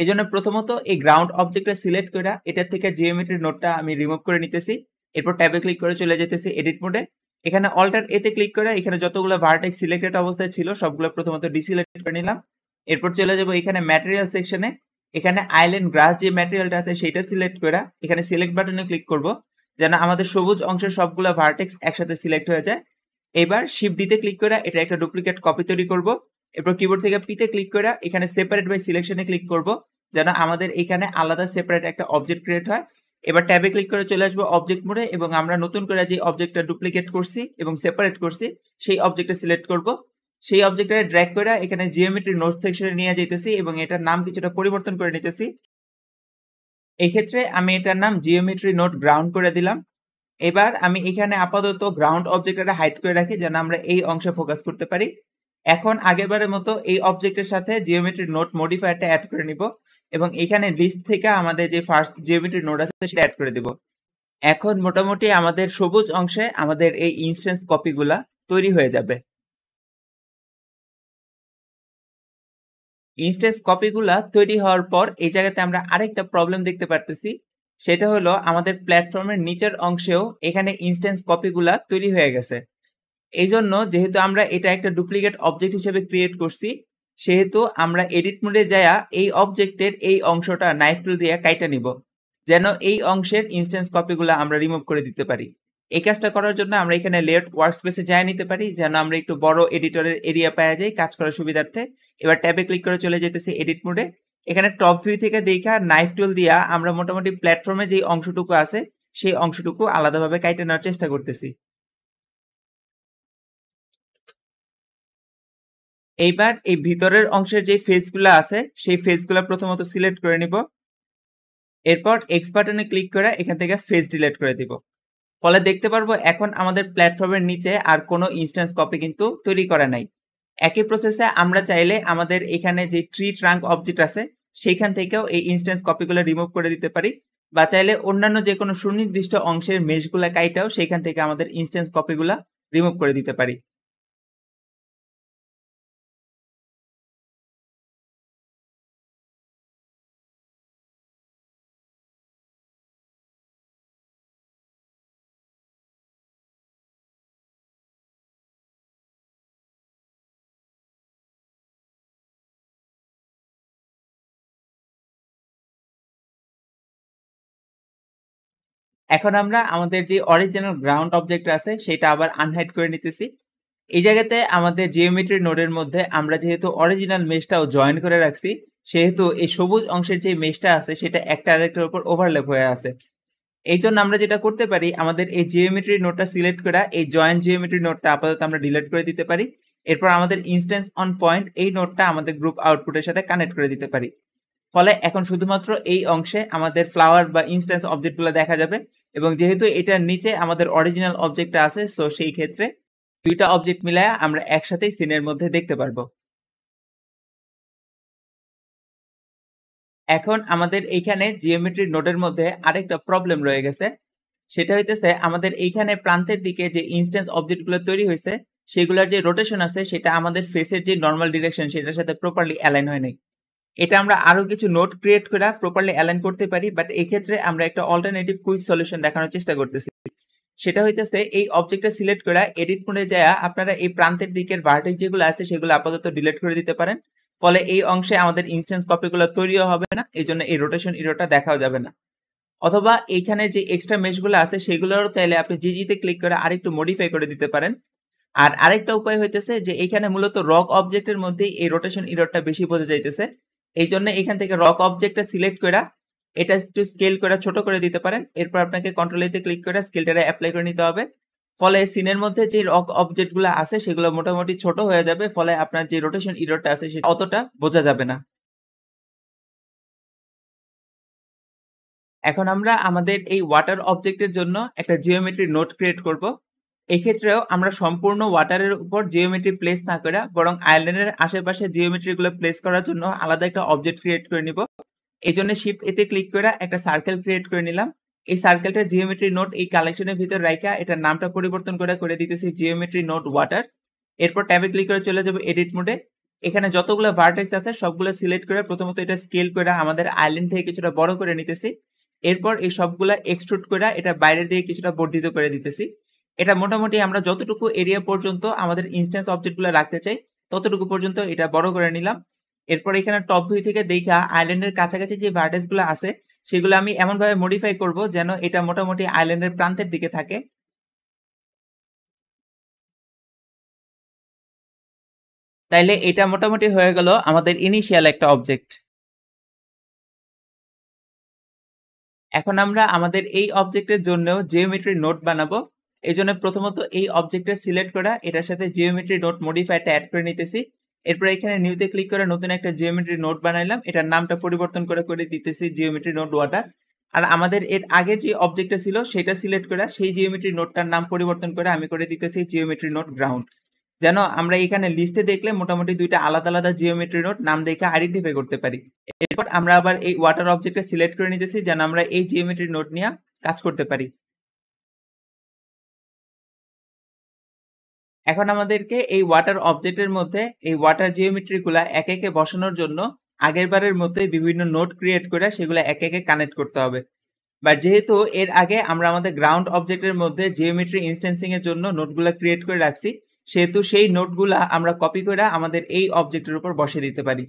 এই জন্য প্রথমত এই গ্রাউন্ড অবজেক্টটা সিলেক্ট করে এটার থেকে জিওমেট্রি নোটটা আমি রিমুভ করে নিতেছি এরপর ট্যাবে ক্লিক করে চলে যেতেছি এডিট মোডে এখানে অল্টার এতে ক্লিক করে এখানে যতগুলো ভার্টেক্স সিলেক্টেড অবস্থায় ছিল সবগুলো প্রথমত ডিসিলেক্ট করে নিলাম এরপর চলে যাবো এখানে ম্যাটেরিয়াল সেকশনে এখানে আইল্যান্ড গ্রাস যে ম্যাটেরিয়ালটা আছে সেটা সিলেক্ট করে এখানে সিলেক্ট বাটনে ক্লিক করব যেন আমাদের সবুজ অংশের সবগুলো ভার্টেক্স একসাথে সিলেক্ট হয়ে যায় এবার শিফট ডিতে ক্লিক করে এটা একটা ডুপ্লিকেট কপি তৈরি করব এরপর কিবোর্ড থেকে পিতে ক্লিক করে এখানে সেপারেট বাই সিলেকশনে ক্লিক করব যেন আমাদের এখানে আলাদা সেপারেট একটা অবজেক্ট ক্রিয়েট হয় এবার ট্যাবে ক্লিক করে চলে আসবো অবজেক্ট মোড়ে এবং আমরা নতুন করে যে অবজেক্টটা ডুপ্লিকেট করছি এবং সেপারেট করছি সেই অবজেক্টটা সিলেক্ট করব সেই অবজেক্টটা ড্র্যাগ করে এখানে জিওমেট্রি নোট সেকশনে নিয়ে যাইতেছি এবং এটার নাম কিছুটা পরিবর্তন করে নিতেছি এক্ষেত্রে আমি এটার নাম জিওমেট্রি নোট গ্রাউন্ড করে দিলাম এবার আমি এখানে আপাতত গ্রাউন্ড অবজেক্টটা হাইড করে রাখি যেন আমরা এই অংশে ফোকাস করতে পারি এখন আগেরবারের মতো এই অবজেক্টের সাথে জিওমেট্রি নোট মডিফায়ারটা অ্যাড করে নিব এবং এখানে লিস্ট থেকে আমাদের যে ফার্স্ট জিওমেট্রি নোট আছে সেটা অ্যাড করে দিব এখন মোটামুটি আমাদের সবুজ অংশে আমাদের এই ইনস্ট্যান্স কপিগুলা তৈরি হয়ে যাবে ইনস্টেন্স কপিগুলা তৈরি হওয়ার পর এই জায়গাতে আমরা আরেকটা প্রবলেম দেখতে পারতেছি সেটা হলো আমাদের প্ল্যাটফর্মের নিচের অংশেও এখানে ইনস্টেন্স কপিগুলা তৈরি হয়ে গেছে এই জন্য যেহেতু আমরা এটা একটা ডুপ্লিকেট অবজেক্ট হিসেবে ক্রিয়েট করছি সেহেতু আমরা এডিট মোডে যায়া এই অবজেক্টের এই অংশটা নাইফ টুল দিয়ে কাইটা নিব যেন এই অংশের ইনস্টেন্স কপিগুলো আমরা রিমুভ করে দিতে পারি এই কাজটা করার জন্য আমরা এখানে লেআউট ওয়ার্কস্পেসে যাই নিতে পারি যেন আমরা একটু বড় এডিটরের এরিয়া পাওয়া যায় কাজ করার সুবিধার্থে এবার ট্যাবে ক্লিক করে চলে যেতেছি এডিট মোডে এখানে টপ ভিউ থেকে দেখা নাইফ টুল দিয়া আমরা মোটামুটি প্ল্যাটফর্মে যে অংশটুকু আছে সেই অংশটুকু আলাদাভাবে কাইটে নেওয়ার চেষ্টা করতেছি এইবার এই ভিতরের অংশের যে ফেসগুলো আছে সেই ফেসগুলো প্রথমত সিলেক্ট করে নিব এরপর এক্সপার্টনে ক্লিক করে এখান থেকে ফেস ডিলেট করে দিব ফলে দেখতে পারবো এখন আমাদের প্ল্যাটফর্মের নিচে আর কোনো ইনস্ট্যান্স কপি কিন্তু তৈরি করা নাই একই প্রসেসে আমরা চাইলে আমাদের এখানে যে ট্রি ট্রাঙ্ক অবজেক্ট আছে সেইখান থেকেও এই ইনস্ট্যান্স কপিগুলো রিমুভ করে দিতে পারি বা চাইলে অন্যান্য যে কোনো সুনির্দিষ্ট অংশের মেশগুলা কাইটাও সেইখান থেকে আমাদের ইনস্ট্যান্স কপিগুলো রিমুভ করে দিতে পারি এখন আমরা আমাদের যে অরিজিনাল গ্রাউন্ড অবজেক্ট আছে সেটা আবার আনহাইড করে নিতেছি এই জায়গাতে আমাদের জিওমেট্রি নোডের মধ্যে আমরা যেহেতু অরিজিনাল মেশটাও জয়েন করে রাখছি সেহেতু এই সবুজ অংশের যে মেশটা আছে সেটা একটা আরেকটার উপর ওভারল্যাপ হয়ে আছে এই জন্য আমরা যেটা করতে পারি আমাদের এই জিওমেট্রি নোটটা সিলেক্ট করে এই জয়েন্ট জিওমেট্রি নোটটা আপাতত আমরা ডিলিট করে দিতে পারি এরপর আমাদের ইনস্ট্যান্স অন পয়েন্ট এই নোটটা আমাদের গ্রুপ আউটপুটের সাথে কানেক্ট করে দিতে পারি ফলে এখন শুধুমাত্র এই অংশে আমাদের ফ্লাওয়ার বা ইনস্ট্যান্স অবজেক্টগুলো দেখা যাবে এবং যেহেতু এটার নিচে আমাদের অরিজিনাল অবজেক্টটা আছে সো সেই ক্ষেত্রে দুইটা অবজেক্ট মিলায় আমরা একসাথেই সিনের মধ্যে দেখতে পারবো এখন আমাদের এইখানে জিওমেট্রি নোটের মধ্যে আরেকটা প্রবলেম রয়ে গেছে সেটা হইতেছে আমাদের এইখানে প্রান্তের দিকে যে ইনস্ট্যান্স অবজেক্টগুলো তৈরি হয়েছে সেগুলোর যে রোটেশন আছে সেটা আমাদের ফেসের যে নর্মাল ডিরেকশন সেটার সাথে প্রপারলি অ্যালাইন হয় নাই এটা আমরা আরও কিছু নোট ক্রিয়েট করে প্রপারলি অ্যালাইন করতে পারি বাট এক্ষেত্রে আমরা একটা অল্টারনেটিভ কুইক সলিউশন দেখানোর চেষ্টা করতেছি সেটা হইতেছে এই অবজেক্টটা সিলেক্ট করা এডিট মোডে যায় আপনারা এই প্রান্তের দিকের ভার্টেক্স যেগুলো আছে সেগুলো আপাতত ডিলিট করে দিতে পারেন ফলে এই অংশে আমাদের ইনস্ট্যান্স কপিগুলো তৈরিও হবে না এই জন্য এই রোটেশন ইরোটা দেখাও যাবে না অথবা এইখানে যে এক্সট্রা মেশগুলো আছে সেগুলোরও চাইলে আপনি তে ক্লিক করে আরেকটু মডিফাই করে দিতে পারেন আর আরেকটা উপায় হইতেছে যে এখানে মূলত রক অবজেক্টের মধ্যেই এই রোটেশন ইরোডটা বেশি বোঝা যাইতেছে এই জন্য এখান থেকে রক অবজেক্টটা সিলেক্ট করে এটা একটু স্কেল করে ছোট করে দিতে পারেন এরপর আপনাকে কন্ট্রোল এতে ক্লিক করে স্কেলটারে অ্যাপ্লাই করে নিতে হবে ফলে সিনের মধ্যে যে রক অবজেক্টগুলো আছে সেগুলো মোটামুটি ছোট হয়ে যাবে ফলে আপনার যে রোটেশন ইরোডটা আছে সেটা অতটা বোঝা যাবে না এখন আমরা আমাদের এই ওয়াটার অবজেক্টের জন্য একটা জিওমেট্রি নোট ক্রিয়েট করবো এক্ষেত্রেও আমরা সম্পূর্ণ ওয়াটারের উপর জিওমেট্রি প্লেস না করে বরং আইল্যান্ডের আশেপাশে জিওমেট্রিগুলো প্লেস করার জন্য আলাদা একটা অবজেক্ট ক্রিয়েট করে নিব এই জন্য শিফট এতে ক্লিক করে একটা সার্কেল ক্রিয়েট করে নিলাম এই সার্কেলটা জিওমেট্রি নোট এই কালেকশনের ভিতর রাখা এটার নামটা পরিবর্তন করে করে দিতেছি জিওমেট্রি নোট ওয়াটার এরপর ট্যাবে ক্লিক করে চলে যাবো এডিট মোডে এখানে যতগুলো ভার্টেক্স আছে সবগুলো সিলেক্ট করে প্রথমত এটা স্কেল করে আমাদের আইল্যান্ড থেকে কিছুটা বড় করে নিতেছি এরপর এই সবগুলা এক্সট্রুট করে এটা বাইরের দিকে কিছুটা বর্ধিত করে দিতেছি এটা মোটামুটি আমরা যতটুকু এরিয়া পর্যন্ত আমাদের ইনস্ট্যান্স অবজেক্টগুলো রাখতে চাই ততটুকু পর্যন্ত এটা বড় করে নিলাম এরপর এখানে টপ ভিউ থেকে দেখা আইল্যান্ডের কাছাকাছি যে গুলো আছে সেগুলো আমি এমনভাবে মডিফাই করব যেন এটা মোটামুটি আইল্যান্ডের প্রান্তের দিকে থাকে তাইলে এটা মোটামুটি হয়ে গেল আমাদের ইনিশিয়াল একটা অবজেক্ট এখন আমরা আমাদের এই অবজেক্টের জন্য জিওমেট্রি নোট বানাবো এই জন্য প্রথমত এই অবজেক্টটা সিলেক্ট করা এটার সাথে জিওমেট্রি নোট মডিফাইটা অ্যাড করে নিতেছি এরপর এখানে নিউতে ক্লিক করে নতুন একটা জিওমেট্রি নোট বানাইলাম এটার নামটা পরিবর্তন করে করে দিতেছি জিওমেট্রি নোট ওয়াটার আর আমাদের এর আগের যে অবজেক্টটা ছিল সেটা সিলেক্ট করে সেই জিওমেট্রি নোটটার নাম পরিবর্তন করে আমি করে দিতেছি জিওমেট্রি নোট গ্রাউন্ড যেন আমরা এখানে লিস্টে দেখলে মোটামুটি দুইটা আলাদা আলাদা জিওমেট্রি নোট নাম দেখে আইডেন্টিফাই করতে পারি এরপর আমরা আবার এই ওয়াটার অবজেক্টটা সিলেক্ট করে নিতেছি যেন আমরা এই জিওমেট্রি নোট নিয়ে কাজ করতে পারি এখন আমাদেরকে এই ওয়াটার অবজেক্টের মধ্যে এই ওয়াটার জিওমেট্রিগুলা একে একে বসানোর জন্য আগের বারের বিভিন্ন নোট ক্রিয়েট করে সেগুলো একে একে কানেক্ট করতে হবে বা যেহেতু এর আগে আমরা আমাদের গ্রাউন্ড অবজেক্টের মধ্যে জিওমেট্রি ইনস্টেন্সিং এর জন্য নোটগুলো ক্রিয়েট করে রাখছি সেহেতু সেই নোটগুলা আমরা কপি করে আমাদের এই অবজেক্টের উপর বসে দিতে পারি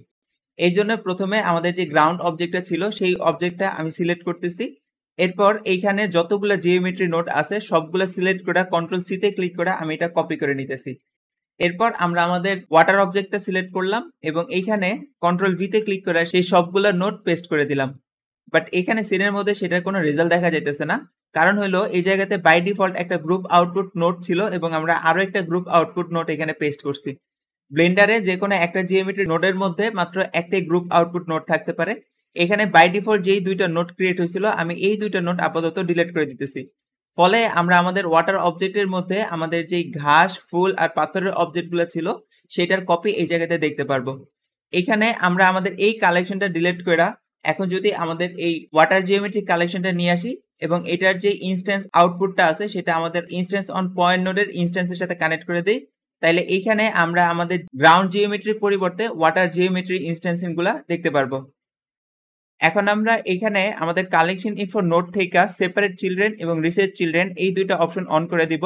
এই জন্য প্রথমে আমাদের যে গ্রাউন্ড অবজেক্টটা ছিল সেই অবজেক্টটা আমি সিলেক্ট করতেছি এরপর এইখানে যতগুলো জিওমেট্রি নোট আছে সবগুলো সিলেক্ট করে কন্ট্রোল সিতে ক্লিক করে আমি এটা কপি করে নিতেছি এরপর আমরা আমাদের ওয়াটার অবজেক্টটা সিলেক্ট করলাম এবং এইখানে কন্ট্রোল ভিতে ক্লিক করে সেই সবগুলো নোট পেস্ট করে দিলাম বাট এখানে সিনের মধ্যে সেটার কোনো রেজাল্ট দেখা যাইতেছে না কারণ হলো এই জায়গাতে বাই ডিফল্ট একটা গ্রুপ আউটপুট নোট ছিল এবং আমরা আরও একটা গ্রুপ আউটপুট নোট এখানে পেস্ট করছি ব্লেন্ডারে যে কোনো একটা জিওমেট্রি নোটের মধ্যে মাত্র একটাই গ্রুপ আউটপুট নোট থাকতে পারে এখানে বাই ডিফল্ট যেই দুইটা নোট ক্রিয়েট হয়েছিল আমি এই দুইটা নোট আপাতত ডিলিট করে দিতেছি ফলে আমরা আমাদের ওয়াটার অবজেক্টের মধ্যে আমাদের যেই ঘাস ফুল আর পাথরের অবজেক্টগুলো ছিল সেটার কপি এই জায়গাতে দেখতে পারবো এখানে আমরা আমাদের এই কালেকশনটা ডিলিট করা এখন যদি আমাদের এই ওয়াটার জিওমেট্রিক কালেকশনটা নিয়ে আসি এবং এটার যে ইনস্ট্যান্স আউটপুটটা আছে সেটা আমাদের ইনস্ট্যান্স অন পয়েন্ট নোটের ইনস্ট্যান্সের সাথে কানেক্ট করে দিই তাইলে এইখানে আমরা আমাদের গ্রাউন্ড জিওমেট্রির পরিবর্তে ওয়াটার জিওমেট্রি ইনস্ট্যান্সিংগুলা দেখতে পারবো এখন আমরা এখানে আমাদের কালেকশন ইনফো নোট থেকে সেপারেট চিলড্রেন এবং রিসার্চ চিলড্রেন এই দুইটা অপশন অন করে দিব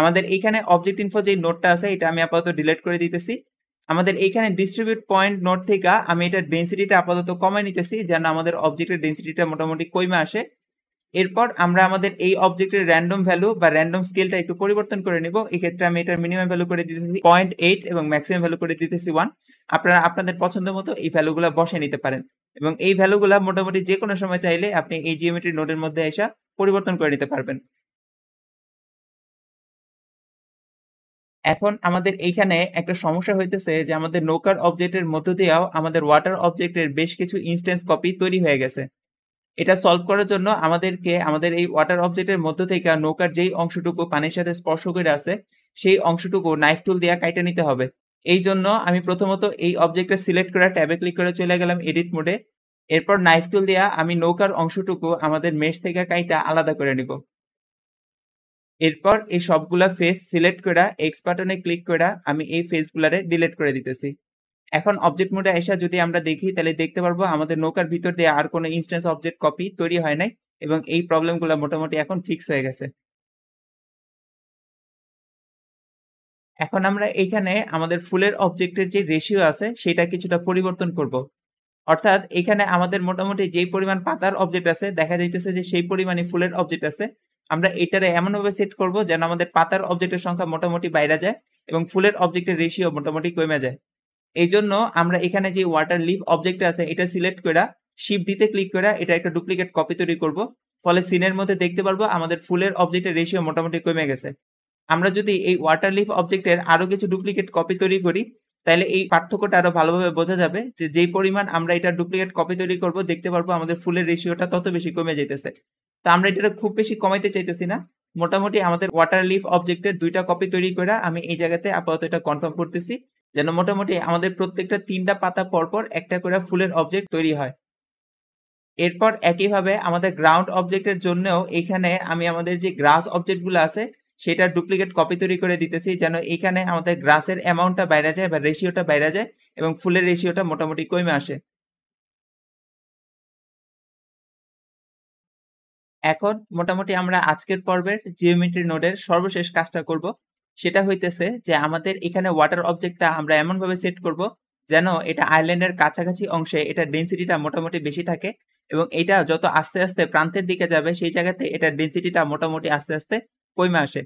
আমাদের এখানে অবজেক্ট ইনফো যে নোটটা আছে এটা আমি আপাতত ডিলিট করে দিতেছি আমাদের এখানে ডিস্ট্রিবিউট পয়েন্ট নোট থেকে আমি এটা ডেন্সিটিটা আপাতত কমাই নিতেছি যেন আমাদের অবজেক্টের ডেন্সিটিটা মোটামুটি কইমে আসে এরপর আমরা আমাদের এই অবজেক্টের র্যান্ডম ভ্যালু বা র্যান্ডম স্কেলটা একটু পরিবর্তন করে নিব এক্ষেত্রে আমি এটার মিনিমাম ভ্যালু করে দিতেছি পয়েন্ট এইট এবং ম্যাক্সিমাম ভ্যালু করে দিতেছি ওয়ান আপনারা আপনাদের পছন্দ মতো এই ভ্যালুগুলো বসে নিতে পারেন এবং এই ভ্যালুগুলো মোটামুটি যে কোনো সময় চাইলে আপনি এই জিওমেট্রি নোডের মধ্যে এসে পরিবর্তন করে নিতে পারবেন এখন আমাদের এইখানে একটা সমস্যা হইতেছে যে আমাদের নৌকার অবজেক্টের মধ্য দিয়েও আমাদের ওয়াটার অবজেক্টের বেশ কিছু ইনস্ট্যান্স কপি তৈরি হয়ে গেছে এটা সলভ করার জন্য আমাদেরকে আমাদের এই ওয়াটার অবজেক্টের মধ্য থেকে নৌকার যেই অংশটুকু পানির সাথে স্পর্শ করে আছে সেই অংশটুকু নাইফ টুল দিয়ে কাইটে নিতে হবে এই জন্য আমি প্রথমত এই অবজেক্টটা সিলেক্ট করে ট্যাবে ক্লিক করে চলে গেলাম এডিট মোডে এরপর নাইফ টুল দেওয়া আমি নৌকার অংশটুকু আমাদের মেশ থেকে কাইটা আলাদা করে নিব এরপর এই সবগুলা ফেস সিলেক্ট করে এক্স বাটনে ক্লিক করে আমি এই ফেসগুলারে ডিলিট করে দিতেছি এখন অবজেক্ট মোডে এসে যদি আমরা দেখি তাহলে দেখতে পারবো আমাদের নৌকার ভিতর দিয়ে আর কোনো ইনস্ট্যান্স অবজেক্ট কপি তৈরি হয় নাই এবং এই প্রবলেমগুলো মোটামুটি এখন ফিক্স হয়ে গেছে এখন আমরা এখানে আমাদের ফুলের অবজেক্টের যে রেশিও আছে সেটা কিছুটা পরিবর্তন করব। অর্থাৎ এখানে আমাদের মোটামুটি যেই পরিমাণ পাতার অবজেক্ট আছে দেখা যাইতেছে যে সেই পরিমাণে ফুলের অবজেক্ট আছে আমরা এটারে এমনভাবে সেট করব যেন আমাদের পাতার অবজেক্টের সংখ্যা মোটামুটি বাইরে যায় এবং ফুলের অবজেক্টের রেশিও মোটামুটি কমে যায় এই জন্য আমরা এখানে যে ওয়াটার লিভ অবজেক্ট আছে এটা সিলেক্ট করে শিফট ডিতে ক্লিক করে এটা একটা ডুপ্লিকেট কপি তৈরি করব ফলে সিনের মধ্যে দেখতে পারবো আমাদের ফুলের অবজেক্টের রেশিও মোটামুটি কমে গেছে আমরা যদি এই ওয়াটার লিফ অবজেক্টের আরো কিছু ডুপ্লিকেট কপি তৈরি করি তাহলে এই পার্থক্যটা আরো ভালোভাবে বোঝা যাবে যে যেই পরিমাণ আমরা এটা ডুপ্লিকেট কপি তৈরি করব দেখতে পারবো আমাদের ফুলের রেশিওটা তত বেশি কমে যেতেছে তো আমরা এটা খুব বেশি কমাইতে চাইতেছি না মোটামুটি আমাদের ওয়াটার লিফ অবজেক্টের দুইটা কপি তৈরি করে আমি এই জায়গাতে আপাতত এটা কনফার্ম করতেছি যেন মোটামুটি আমাদের প্রত্যেকটা তিনটা পাতা পরপর একটা করে ফুলের অবজেক্ট তৈরি হয় এরপর একইভাবে আমাদের গ্রাউন্ড অবজেক্টের জন্যও এখানে আমি আমাদের যে গ্রাস অবজেক্টগুলো আছে সেটার ডুপ্লিকেট কপি তৈরি করে দিতেছি যেন এখানে আমাদের গ্রাসের অ্যামাউন্টটা বাইরে যায় বা রেশিওটা বাইরে যায় এবং ফুলের রেশিওটা মোটামুটি কমে আসে এখন মোটামুটি আমরা আজকের পর্বের জিওমেট্রি নোডের সর্বশেষ কাজটা করব সেটা হইতেছে যে আমাদের এখানে ওয়াটার অবজেক্টটা আমরা এমনভাবে সেট করব যেন এটা আইল্যান্ডের কাছাকাছি অংশে এটা ডেন্সিটিটা মোটামুটি বেশি থাকে এবং এটা যত আস্তে আস্তে প্রান্তের দিকে যাবে সেই জায়গাতে এটা ডেন্সিটিটা মোটামুটি আস্তে আস্তে কই মাসে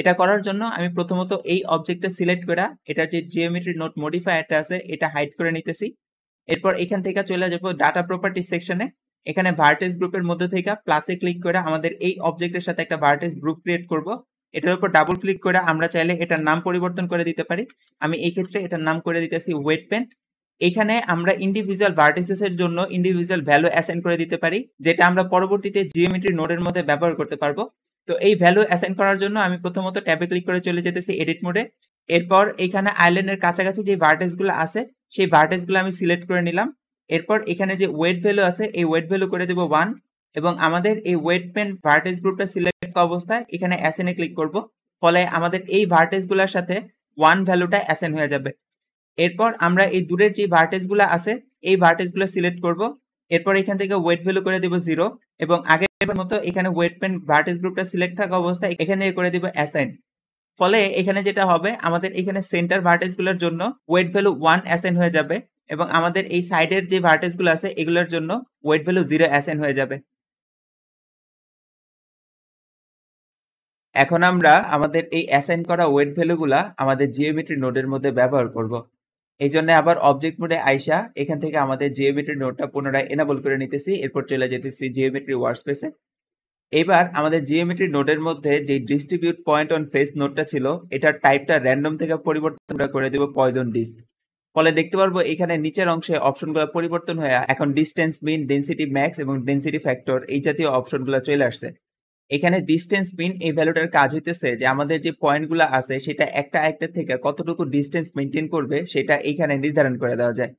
এটা করার জন্য আমি প্রথমত এই অবজেক্টটা সিলেক্ট করে এটা যে জিওমেট্রি নোট মডিফায়ারটা আছে এটা হাইড করে নিতেছি এরপর এখান থেকে চলে যাব ডাটা প্রপার্টি সেকশনে এখানে ভার্টেস গ্রুপের মধ্যে থেকে প্লাসে ক্লিক করে আমাদের এই অবজেক্টের সাথে একটা ভার্টেস গ্রুপ ক্রিয়েট করব এটার উপর ডাবল ক্লিক করে আমরা চাইলে এটার নাম পরিবর্তন করে দিতে পারি আমি এই ক্ষেত্রে এটার নাম করে দিতেছি ওয়েট পেন্ট এখানে আমরা ইন্ডিভিজুয়াল ভার্টিসেসের জন্য ইন্ডিভিজুয়াল ভ্যালু অ্যাসাইন করে দিতে পারি যেটা আমরা পরবর্তীতে জিওমেট্রি নোডের মধ্যে ব্যবহার করতে পারবো তো এই ভ্যালু অ্যাসাইন করার জন্য আমি প্রথমত ট্যাবে ক্লিক করে চলে যেতেছি এডিট মোডে এরপর এখানে আইল্যান্ডের কাছাকাছি যে ভার্টেসগুলো আছে সেই ভার্টেসগুলো আমি সিলেক্ট করে নিলাম এরপর এখানে যে ওয়েট ভ্যালু আছে এই ওয়েট ভ্যালু করে দেবো ওয়ান এবং আমাদের এই ওয়েট পেন ভার্টেস গ্রুপটা সিলেক্ট অবস্থায় এখানে অ্যাসেনে ক্লিক করব ফলে আমাদের এই ভার্টেসগুলোর সাথে ওয়ান ভ্যালুটা অ্যাসেন হয়ে যাবে এরপর আমরা এই দূরের যে ভার্টেসগুলো আছে এই ভার্টেসগুলো সিলেক্ট করব এরপর এখান থেকে ওয়েট ভ্যালু করে দেব জিরো এবং আগে এর মতো এখানে ওয়েট পেন ভার্টিস গ্রুপটা সিলেক্ট থাকা অবস্থায় এখানে করে দিব অ্যাসাইন ফলে এখানে যেটা হবে আমাদের এখানে সেন্টার ভার্টেক্স গুলোর জন্য ওয়েট ভ্যালু ওয়ান অ্যাসাইন হয়ে যাবে এবং আমাদের এই সাইডের যে ভার্টেক্স গুলো আছে এগুলোর জন্য ওয়েট ভ্যালু জিরো অ্যাসাইন হয়ে যাবে এখন আমরা আমাদের এই অ্যাসাইন করা ওয়েট ভ্যালুগুলা আমাদের জিওমেট্রি নোডের মধ্যে ব্যবহার করব এই জন্য আবার অবজেক্ট মোডে আইসা এখান থেকে আমাদের জিওমেট্রি নোটটা পুনরায় এনাবল করে নিতেছি এরপর চলে যেতেছি জিওমেট্রি ওয়ার্কস্পেসে এবার আমাদের জিওমেট্রি নোটের মধ্যে যে ডিস্ট্রিবিউট পয়েন্ট অন ফেস নোটটা ছিল এটার টাইপটা র্যান্ডম থেকে পরিবর্তন করে দেব পয়জন ডিস্ক ফলে দেখতে পারবো এখানে নিচের অংশে অপশনগুলো পরিবর্তন হয়ে এখন ডিস্টেন্স মিন ডেন্সিটি ম্যাক্স এবং ডেন্সিটি ফ্যাক্টর এই জাতীয় অপশনগুলো চলে আসছে এখানে ডিস্টেন্স মিন এই ভ্যালুটার কাজ হইতেছে যে আমাদের যে পয়েন্টগুলো আছে সেটা একটা একটা থেকে কতটুকু ডিস্টেন্স মেনটেন করবে সেটা এখানে নির্ধারণ করে দেওয়া যায়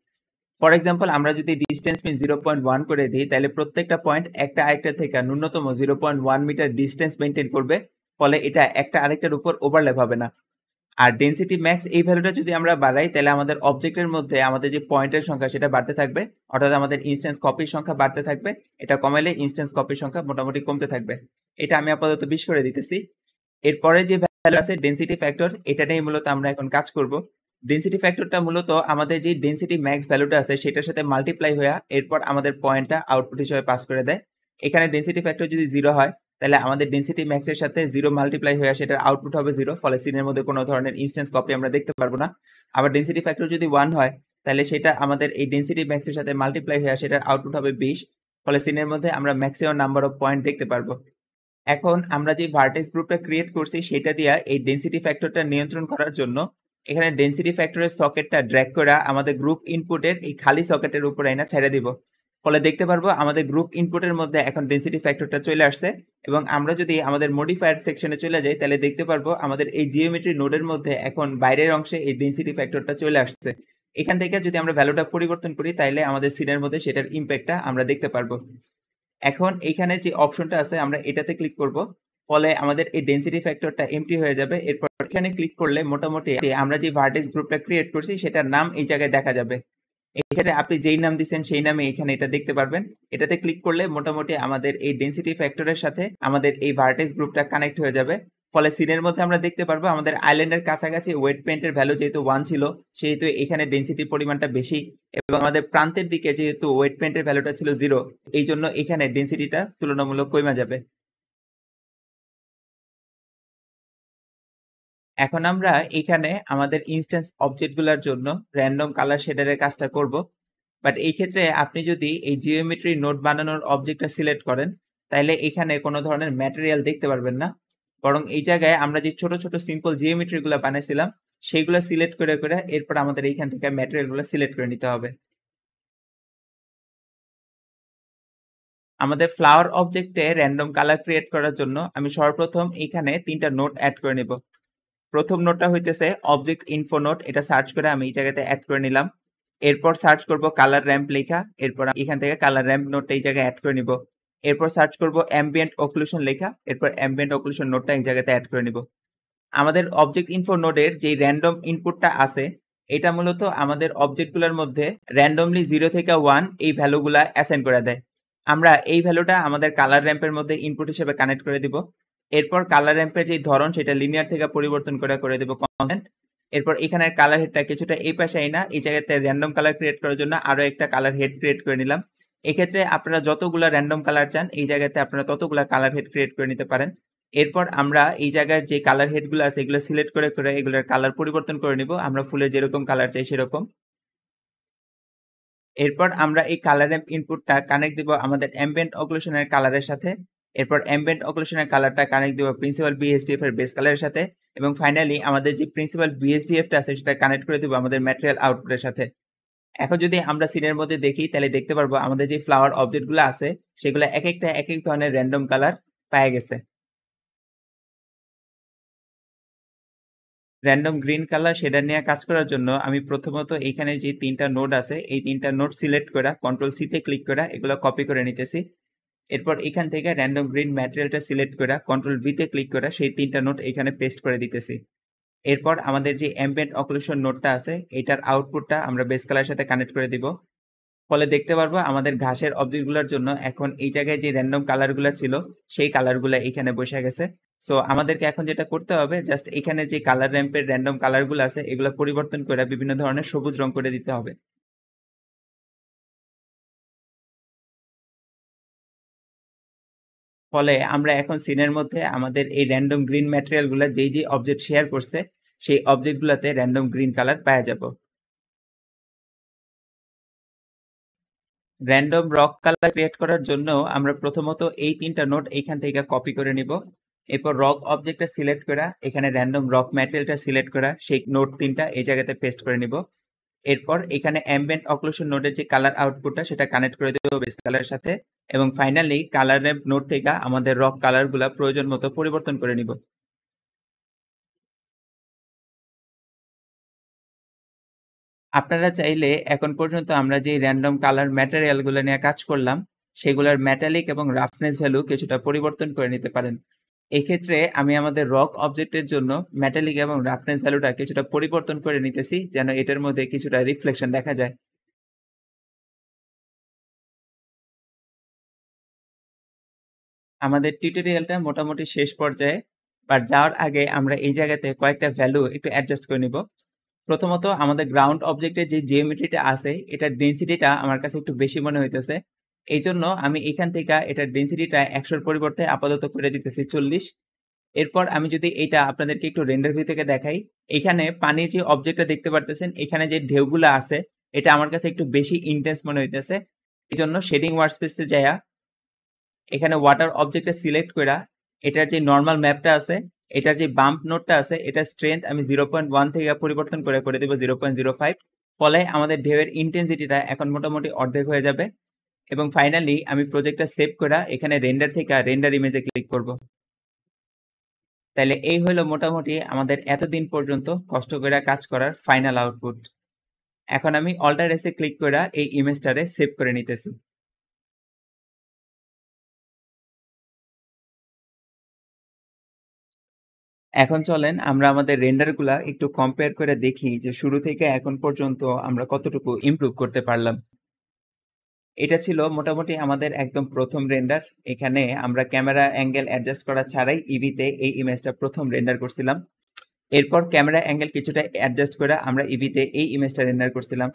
ফর এক্সাম্পল আমরা যদি distance min zero point one করে দিই তাহলে প্রত্যেকটা পয়েন্ট একটা আরেকটা থেকে ন্যূনতম zero point one metre distance maintain করবে ফলে এটা একটা আরেকটার উপর ওভারল্যাপ হবে না আর ডেন্সিটি ম্যাক্স এই ভ্যালুটা যদি আমরা বাড়াই তাহলে আমাদের অবজেক্টের মধ্যে আমাদের যে পয়েন্টের সংখ্যা সেটা বাড়তে থাকবে অর্থাৎ আমাদের ইনস্ট্যান্স কপির সংখ্যা বাড়তে থাকবে এটা কমাইলে ইনস্ট্যান্স কপির সংখ্যা মোটামুটি কমতে থাকবে এটা আমি আপাতত বিশ করে দিতেছি এরপরে যে ভ্যালু আছে ডেন্সিটি ফ্যাক্টর এটা নিয়ে মূলত আমরা এখন কাজ করব ডেন্সিটি ফ্যাক্টরটা মূলত আমাদের যে ডেন্সিটি ম্যাক্স ভ্যালুটা আছে সেটার সাথে মাল্টিপ্লাই হয়ে এরপর আমাদের পয়েন্টটা আউটপুট হিসেবে পাস করে দেয় এখানে ডেন্সিটি ফ্যাক্টর যদি জিরো হয় তাহলে আমাদের ডেন্সিটি ম্যাক্সের সাথে জিরো মাল্টিপ্লাই হয়ে সেটার আউটপুট হবে জিরো ফলে সিনের মধ্যে কোনো ধরনের ইনস্ট্যান্স কপি আমরা দেখতে পারবো না আবার ডেন্সিটি ফ্যাক্টর যদি ওয়ান হয় তাহলে সেটা আমাদের এই ডেন্সিটি ম্যাক্সের সাথে মাল্টিপ্লাই হয়ে সেটার আউটপুট হবে বিশ ফলে সিনের মধ্যে আমরা ম্যাক্সিমাম নাম্বার অফ পয়েন্ট দেখতে পারবো এখন আমরা যে ভার্টেক্স গ্রুপটা ক্রিয়েট করছি সেটা দিয়ে এই ডেন্সিটি ফ্যাক্টরটা নিয়ন্ত্রণ করার জন্য এখানে ডেন্সিটি ফ্যাক্টরের সকেটটা ড্র্যাগ করা আমাদের গ্রুপ ইনপুটের এই খালি সকেটের উপর আইনা ছেড়ে দিব ফলে দেখতে পারবো আমাদের গ্রুপ ইনপুটের মধ্যে এখন ডেন্সিটি ফ্যাক্টরটা চলে আসছে এবং আমরা যদি আমাদের মডিফায়ার সেকশনে চলে যাই তাহলে দেখতে পারবো আমাদের এই জিওমেট্রি নোডের মধ্যে এখন বাইরের অংশে এই ডেন্সিটি ফ্যাক্টরটা চলে আসছে এখান থেকে যদি আমরা ভ্যালুটা পরিবর্তন করি তাহলে আমাদের সিনের মধ্যে সেটার ইম্প্যাক্টটা আমরা দেখতে পারবো এখন এখানে যে অপশনটা আছে আমরা এটাতে ক্লিক করব ফলে আমাদের এই ডেন্সিটি ফ্যাক্টরটা এমটি হয়ে যাবে এরপর এখানে ক্লিক করলে মোটামুটি আমরা যে ভার্টিস গ্রুপটা ক্রিয়েট করছি সেটার নাম এই জায়গায় দেখা যাবে এখানে আপনি যেই নাম দিচ্ছেন সেই নামে এখানে এটা দেখতে পারবেন এটাতে ক্লিক করলে মোটামুটি আমাদের এই ডেন্সিটি ফ্যাক্টরের সাথে আমাদের এই ভার্টিস গ্রুপটা কানেক্ট হয়ে যাবে ফলে সিনের মধ্যে আমরা দেখতে পারবো আমাদের আইল্যান্ডের কাছাকাছি ওয়েট পেন্টের ভ্যালু যেহেতু ওয়ান ছিল সেহেতু এখানে ডেন্সিটির পরিমাণটা বেশি এবং আমাদের প্রান্তের দিকে যেহেতু ওয়েট পেন্টের ভ্যালুটা ছিল জিরো এই জন্য এখানে ডেন্সিটিটা তুলনামূলক কমে যাবে এখন আমরা এখানে আমাদের ইনস্ট্যান্স অবজেক্টগুলোর জন্য র্যান্ডম কালার শেডারের কাজটা করব বাট এই ক্ষেত্রে আপনি যদি এই জিওমেট্রি নোট বানানোর অবজেক্টটা সিলেক্ট করেন তাহলে এখানে কোনো ধরনের ম্যাটেরিয়াল দেখতে পারবেন না বরং এই জায়গায় আমরা যে ছোট ছোট সিম্পল জিওমেট্রিগুলো বানাইছিলাম সেইগুলো সিলেক্ট করে করে এরপর আমাদের এইখান থেকে ম্যাটেরিয়ালগুলো সিলেক্ট করে নিতে হবে আমাদের ফ্লাওয়ার অবজেক্টে র্যান্ডম কালার ক্রিয়েট করার জন্য আমি সর্বপ্রথম এখানে তিনটা নোট অ্যাড করে নিব প্রথম নোটটা হইতেছে অবজেক্ট ইনফো নোট এটা সার্চ করে আমি এই জায়গাতে অ্যাড করে নিলাম এরপর সার্চ করব কালার র্যাম্প লেখা এরপর এখান থেকে কালার র্যাম্প নোটটা এই জায়গায় অ্যাড করে নিব এরপর সার্চ করব অ্যাম্বিয়েন্ট অকলিউশন লেখা এরপর অ্যাম্বিয়েন্ট অকলিউশন নোটটা এক জায়গাতে অ্যাড করে নিব আমাদের অবজেক্ট ইনফো নোডের যে র্যান্ডম ইনপুটটা আছে এটা মূলত আমাদের অবজেক্টগুলোর মধ্যে র্যান্ডমলি জিরো থেকে ওয়ান এই ভ্যালুগুলো অ্যাসাইন করে দেয় আমরা এই ভ্যালুটা আমাদের কালার র্যাম্পের মধ্যে ইনপুট হিসেবে কানেক্ট করে দিব এরপর কালার র্যাম্পের যে ধরন সেটা লিনিয়ার থেকে পরিবর্তন করে করে দেবো কনসেন্ট এরপর এখানের কালার হেডটা কিছুটা এই পাশে না এই জায়গাতে র্যান্ডম কালার ক্রিয়েট করার জন্য আরও একটা কালার হেড ক্রিয়েট করে নিলাম এক্ষেত্রে আপনারা যতগুলো র্যান্ডম কালার চান এই জায়গাতে আপনারা ততগুলো কালার হেড ক্রিয়েট করে নিতে পারেন এরপর আমরা এই জায়গার যে কালার হেডগুলো আছে এগুলো সিলেক্ট করে করে এগুলোর কালার পরিবর্তন করে নিব আমরা ফুলের যেরকম কালার চাই সেরকম এরপর আমরা এই কালার অ্যাম্প ইনপুটটা কানেক্ট দিব আমাদের অ্যাম্বেন্ট অকলেশনের কালারের সাথে এরপর অ্যাম্বেন্ট অকলেশনের কালারটা কানেক্ট দিব প্রিন্সিপাল বিএসডিএফ এর বেস কালারের সাথে এবং ফাইনালি আমাদের যে প্রিন্সিপাল বিএসডিএফটা আছে সেটা কানেক্ট করে দিব আমাদের ম্যাটেরিয়াল আউটপুটের সাথে এখন যদি আমরা সিনের মধ্যে দেখি তাহলে দেখতে পারবো আমাদের যে ফ্লাওয়ার অবজেক্টগুলো আছে সেগুলো এক একটা এক এক ধরনের র্যান্ডম কালার পায়ে গেছে র্যান্ডম গ্রিন কালার সেটা নিয়ে কাজ করার জন্য আমি প্রথমত এখানে যে তিনটা নোট আছে এই তিনটা নোট সিলেক্ট করে কন্ট্রোল সিতে ক্লিক করে এগুলো কপি করে নিতেছি এরপর এখান থেকে র্যান্ডম গ্রিন ম্যাটেরিয়ালটা সিলেক্ট করে কন্ট্রোল ভিতে ক্লিক করে সেই তিনটা নোট এখানে পেস্ট করে দিতেছি এরপর আমাদের যে অ্যাম্বেন্ট অকলেশন নোটটা আছে এটার আউটপুটটা আমরা বেস কালার সাথে কানেক্ট করে দিব ফলে দেখতে পারবো আমাদের ঘাসের অবজেক্টগুলোর জন্য এখন এই জায়গায় যে র্যান্ডম কালারগুলো ছিল সেই কালারগুলো এখানে বসে গেছে সো আমাদেরকে এখন যেটা করতে হবে জাস্ট এখানে যে কালার র্যাম্পের র্যান্ডম কালারগুলো আছে এগুলো পরিবর্তন করে বিভিন্ন ধরনের সবুজ রং করে দিতে হবে ফলে আমরা এখন সিনের মধ্যে আমাদের এই র্যান্ডম গ্রিন ম্যাটেরিয়ালগুলো যেই যে অবজেক্ট শেয়ার করছে সেই অবজেক্টগুলোতে র্যান্ডম গ্রিন কালার পাওয়া যাব র্যান্ডম রক কালার ক্রিয়েট করার জন্য আমরা প্রথমত এই তিনটা নোট এইখান থেকে কপি করে নিব এরপর রক অবজেক্টটা সিলেক্ট করা এখানে র্যান্ডম রক ম্যাটেরিয়ালটা সিলেক্ট করা সেই নোট তিনটা এই জায়গাতে পেস্ট করে নিব এরপর এখানে অ্যাম্বেন্ট অক্লোশন নোটের যে কালার আউটপুটটা সেটা কানেক্ট করে দেবো বেস কালারের সাথে এবং ফাইনালি কালারের নোট থেকে আমাদের রক কালারগুলো প্রয়োজন মতো পরিবর্তন করে নিব আপনারা চাইলে এখন পর্যন্ত আমরা যে র্যান্ডম কালার ম্যাটেরিয়ালগুলো নিয়ে কাজ করলাম সেগুলোর ম্যাটালিক এবং রাফনেস ভ্যালু কিছুটা পরিবর্তন করে নিতে পারেন এক্ষেত্রে আমি আমাদের রক অবজেক্টের জন্য মেটালিক এবং রাফনেস ভ্যালুটা কিছুটা পরিবর্তন করে নিতেছি যেন এটার মধ্যে কিছুটা রিফ্লেকশন দেখা যায় আমাদের টিউটোরিয়ালটা মোটামুটি শেষ পর্যায়ে বাট যাওয়ার আগে আমরা এই জায়গাতে কয়েকটা ভ্যালু একটু অ্যাডজাস্ট করে নিব প্রথমত আমাদের গ্রাউন্ড অবজেক্টের যে জিওমেট্রিটা আছে এটার ডেন্সিটিটা আমার কাছে একটু বেশি মনে হইতেছে এই জন্য আমি এখান থেকে এটার ডেন্সিটিটা একশোর পরিবর্তে আপাতত করে দিতেছি চল্লিশ এরপর আমি যদি এটা আপনাদেরকে একটু রেন্ডার ভিউ থেকে দেখাই এখানে পানির যে অবজেক্টটা দেখতে পারতেছেন এখানে যে ঢেউগুলো আছে এটা আমার কাছে একটু বেশি ইন্টেন্স মনে হইতেছে এই জন্য শেডিং ওয়ার্ডস্পেসে যায়া এখানে ওয়াটার অবজেক্টটা সিলেক্ট করা এটার যে নর্মাল ম্যাপটা আছে এটার যে বাম্প নোটটা আছে এটা স্ট্রেংথ আমি জিরো থেকে পরিবর্তন করে করে দেবো জিরো ফলে আমাদের ঢেউয়ের ইন্টেন্সিটিটা এখন মোটামুটি অর্ধেক হয়ে যাবে এবং ফাইনালি আমি প্রজেক্টটা সেভ করা এখানে রেন্ডার থেকে রেন্ডার ইমেজে ক্লিক করব তাহলে এই হলো মোটামুটি আমাদের এতদিন পর্যন্ত কষ্ট করে কাজ করার ফাইনাল আউটপুট এখন আমি অল্টার এসে ক্লিক করে এই ইমেজটারে সেভ করে নিতেছি এখন চলেন আমরা আমাদের রেন্ডারগুলা একটু কম্পেয়ার করে দেখি যে শুরু থেকে এখন পর্যন্ত আমরা কতটুকু ইমপ্রুভ করতে পারলাম এটা ছিল মোটামুটি আমাদের একদম প্রথম রেন্ডার এখানে আমরা ক্যামেরা অ্যাঙ্গেল অ্যাডজাস্ট করা ছাড়াই ইভিতে e এই ইমেজটা প্রথম রেন্ডার করছিলাম এরপর ক্যামেরা অ্যাঙ্গেল কিছুটা অ্যাডজাস্ট করে আমরা ইভিতে e এই ইমেজটা রেন্ডার করছিলাম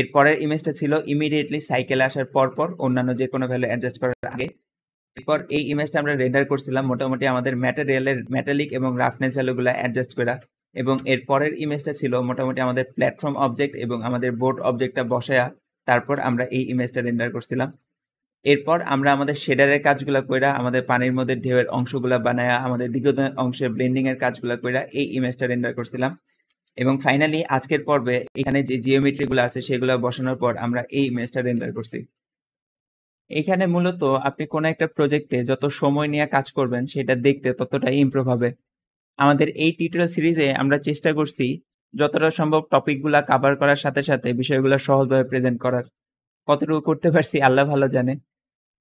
এরপরের ইমেজটা ছিল ইমিডিয়েটলি সাইকেলে আসার পর পর অন্যান্য যে কোনো ভ্যালু অ্যাডজাস্ট করার আগে এরপর এই ইমেজটা আমরা রেন্ডার করছিলাম মোটামুটি আমাদের ম্যাটেরিয়ালের ম্যাটালিক এবং রাফনেস ভ্যালুগুলো অ্যাডজাস্ট করা এবং এর পরের ইমেজটা ছিল মোটামুটি আমাদের প্ল্যাটফর্ম অবজেক্ট এবং আমাদের বোর্ড অবজেক্টটা বসায়া তারপর আমরা এই ইমেজটা রেন্ডার করছিলাম এরপর আমরা আমাদের শেডারের কাজগুলো কইরা আমাদের পানির মধ্যে ঢেউয়ের অংশগুলো বানায়া আমাদের দীর্ঘ অংশের ব্লেন্ডিংয়ের কাজগুলো কইরা এই ইমেজটা রেন্ডার করছিলাম এবং ফাইনালি আজকের পর্বে এখানে যে জিওমেট্রিগুলো আছে সেগুলো বসানোর পর আমরা এই ইমেজটা রেন্ডার করছি এখানে মূলত আপনি কোনো একটা প্রজেক্টে যত সময় নিয়ে কাজ করবেন সেটা দেখতে ততটা ইমপ্রুভ হবে আমাদের এই টিউটোরিয়াল সিরিজে আমরা চেষ্টা করছি যতটা সম্ভব টপিকগুলো কাভার করার সাথে সাথে বিষয়গুলো সহজভাবে প্রেজেন্ট করার কতটুকু করতে পারছি আল্লাহ ভালো জানে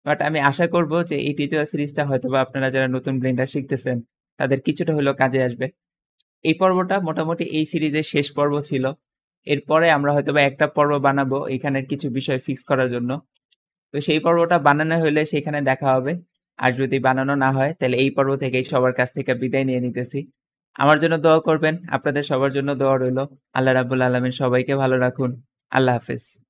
বাট আমি আশা করব যে এই টিউটোরিয়াল সিরিজটা হয়তোবা আপনারা যারা নতুন ব্লেন্ডার শিখতেছেন তাদের কিছুটা হলেও কাজে আসবে এই পর্বটা মোটামুটি এই সিরিজের শেষ পর্ব ছিল এরপরে আমরা হয়তোবা একটা পর্ব বানাবো এখানের কিছু বিষয় ফিক্স করার জন্য তো সেই পর্বটা বানানো হলে সেখানে দেখা হবে আর যদি বানানো না হয় তাহলে এই পর্ব থেকেই সবার কাছ থেকে বিদায় নিয়ে নিতেছি আমার জন্য দোয়া করবেন আপনাদের সবার জন্য দোয়া রইল আল্লাহ রাবুল আলমের সবাইকে ভালো রাখুন আল্লাহ হাফিজ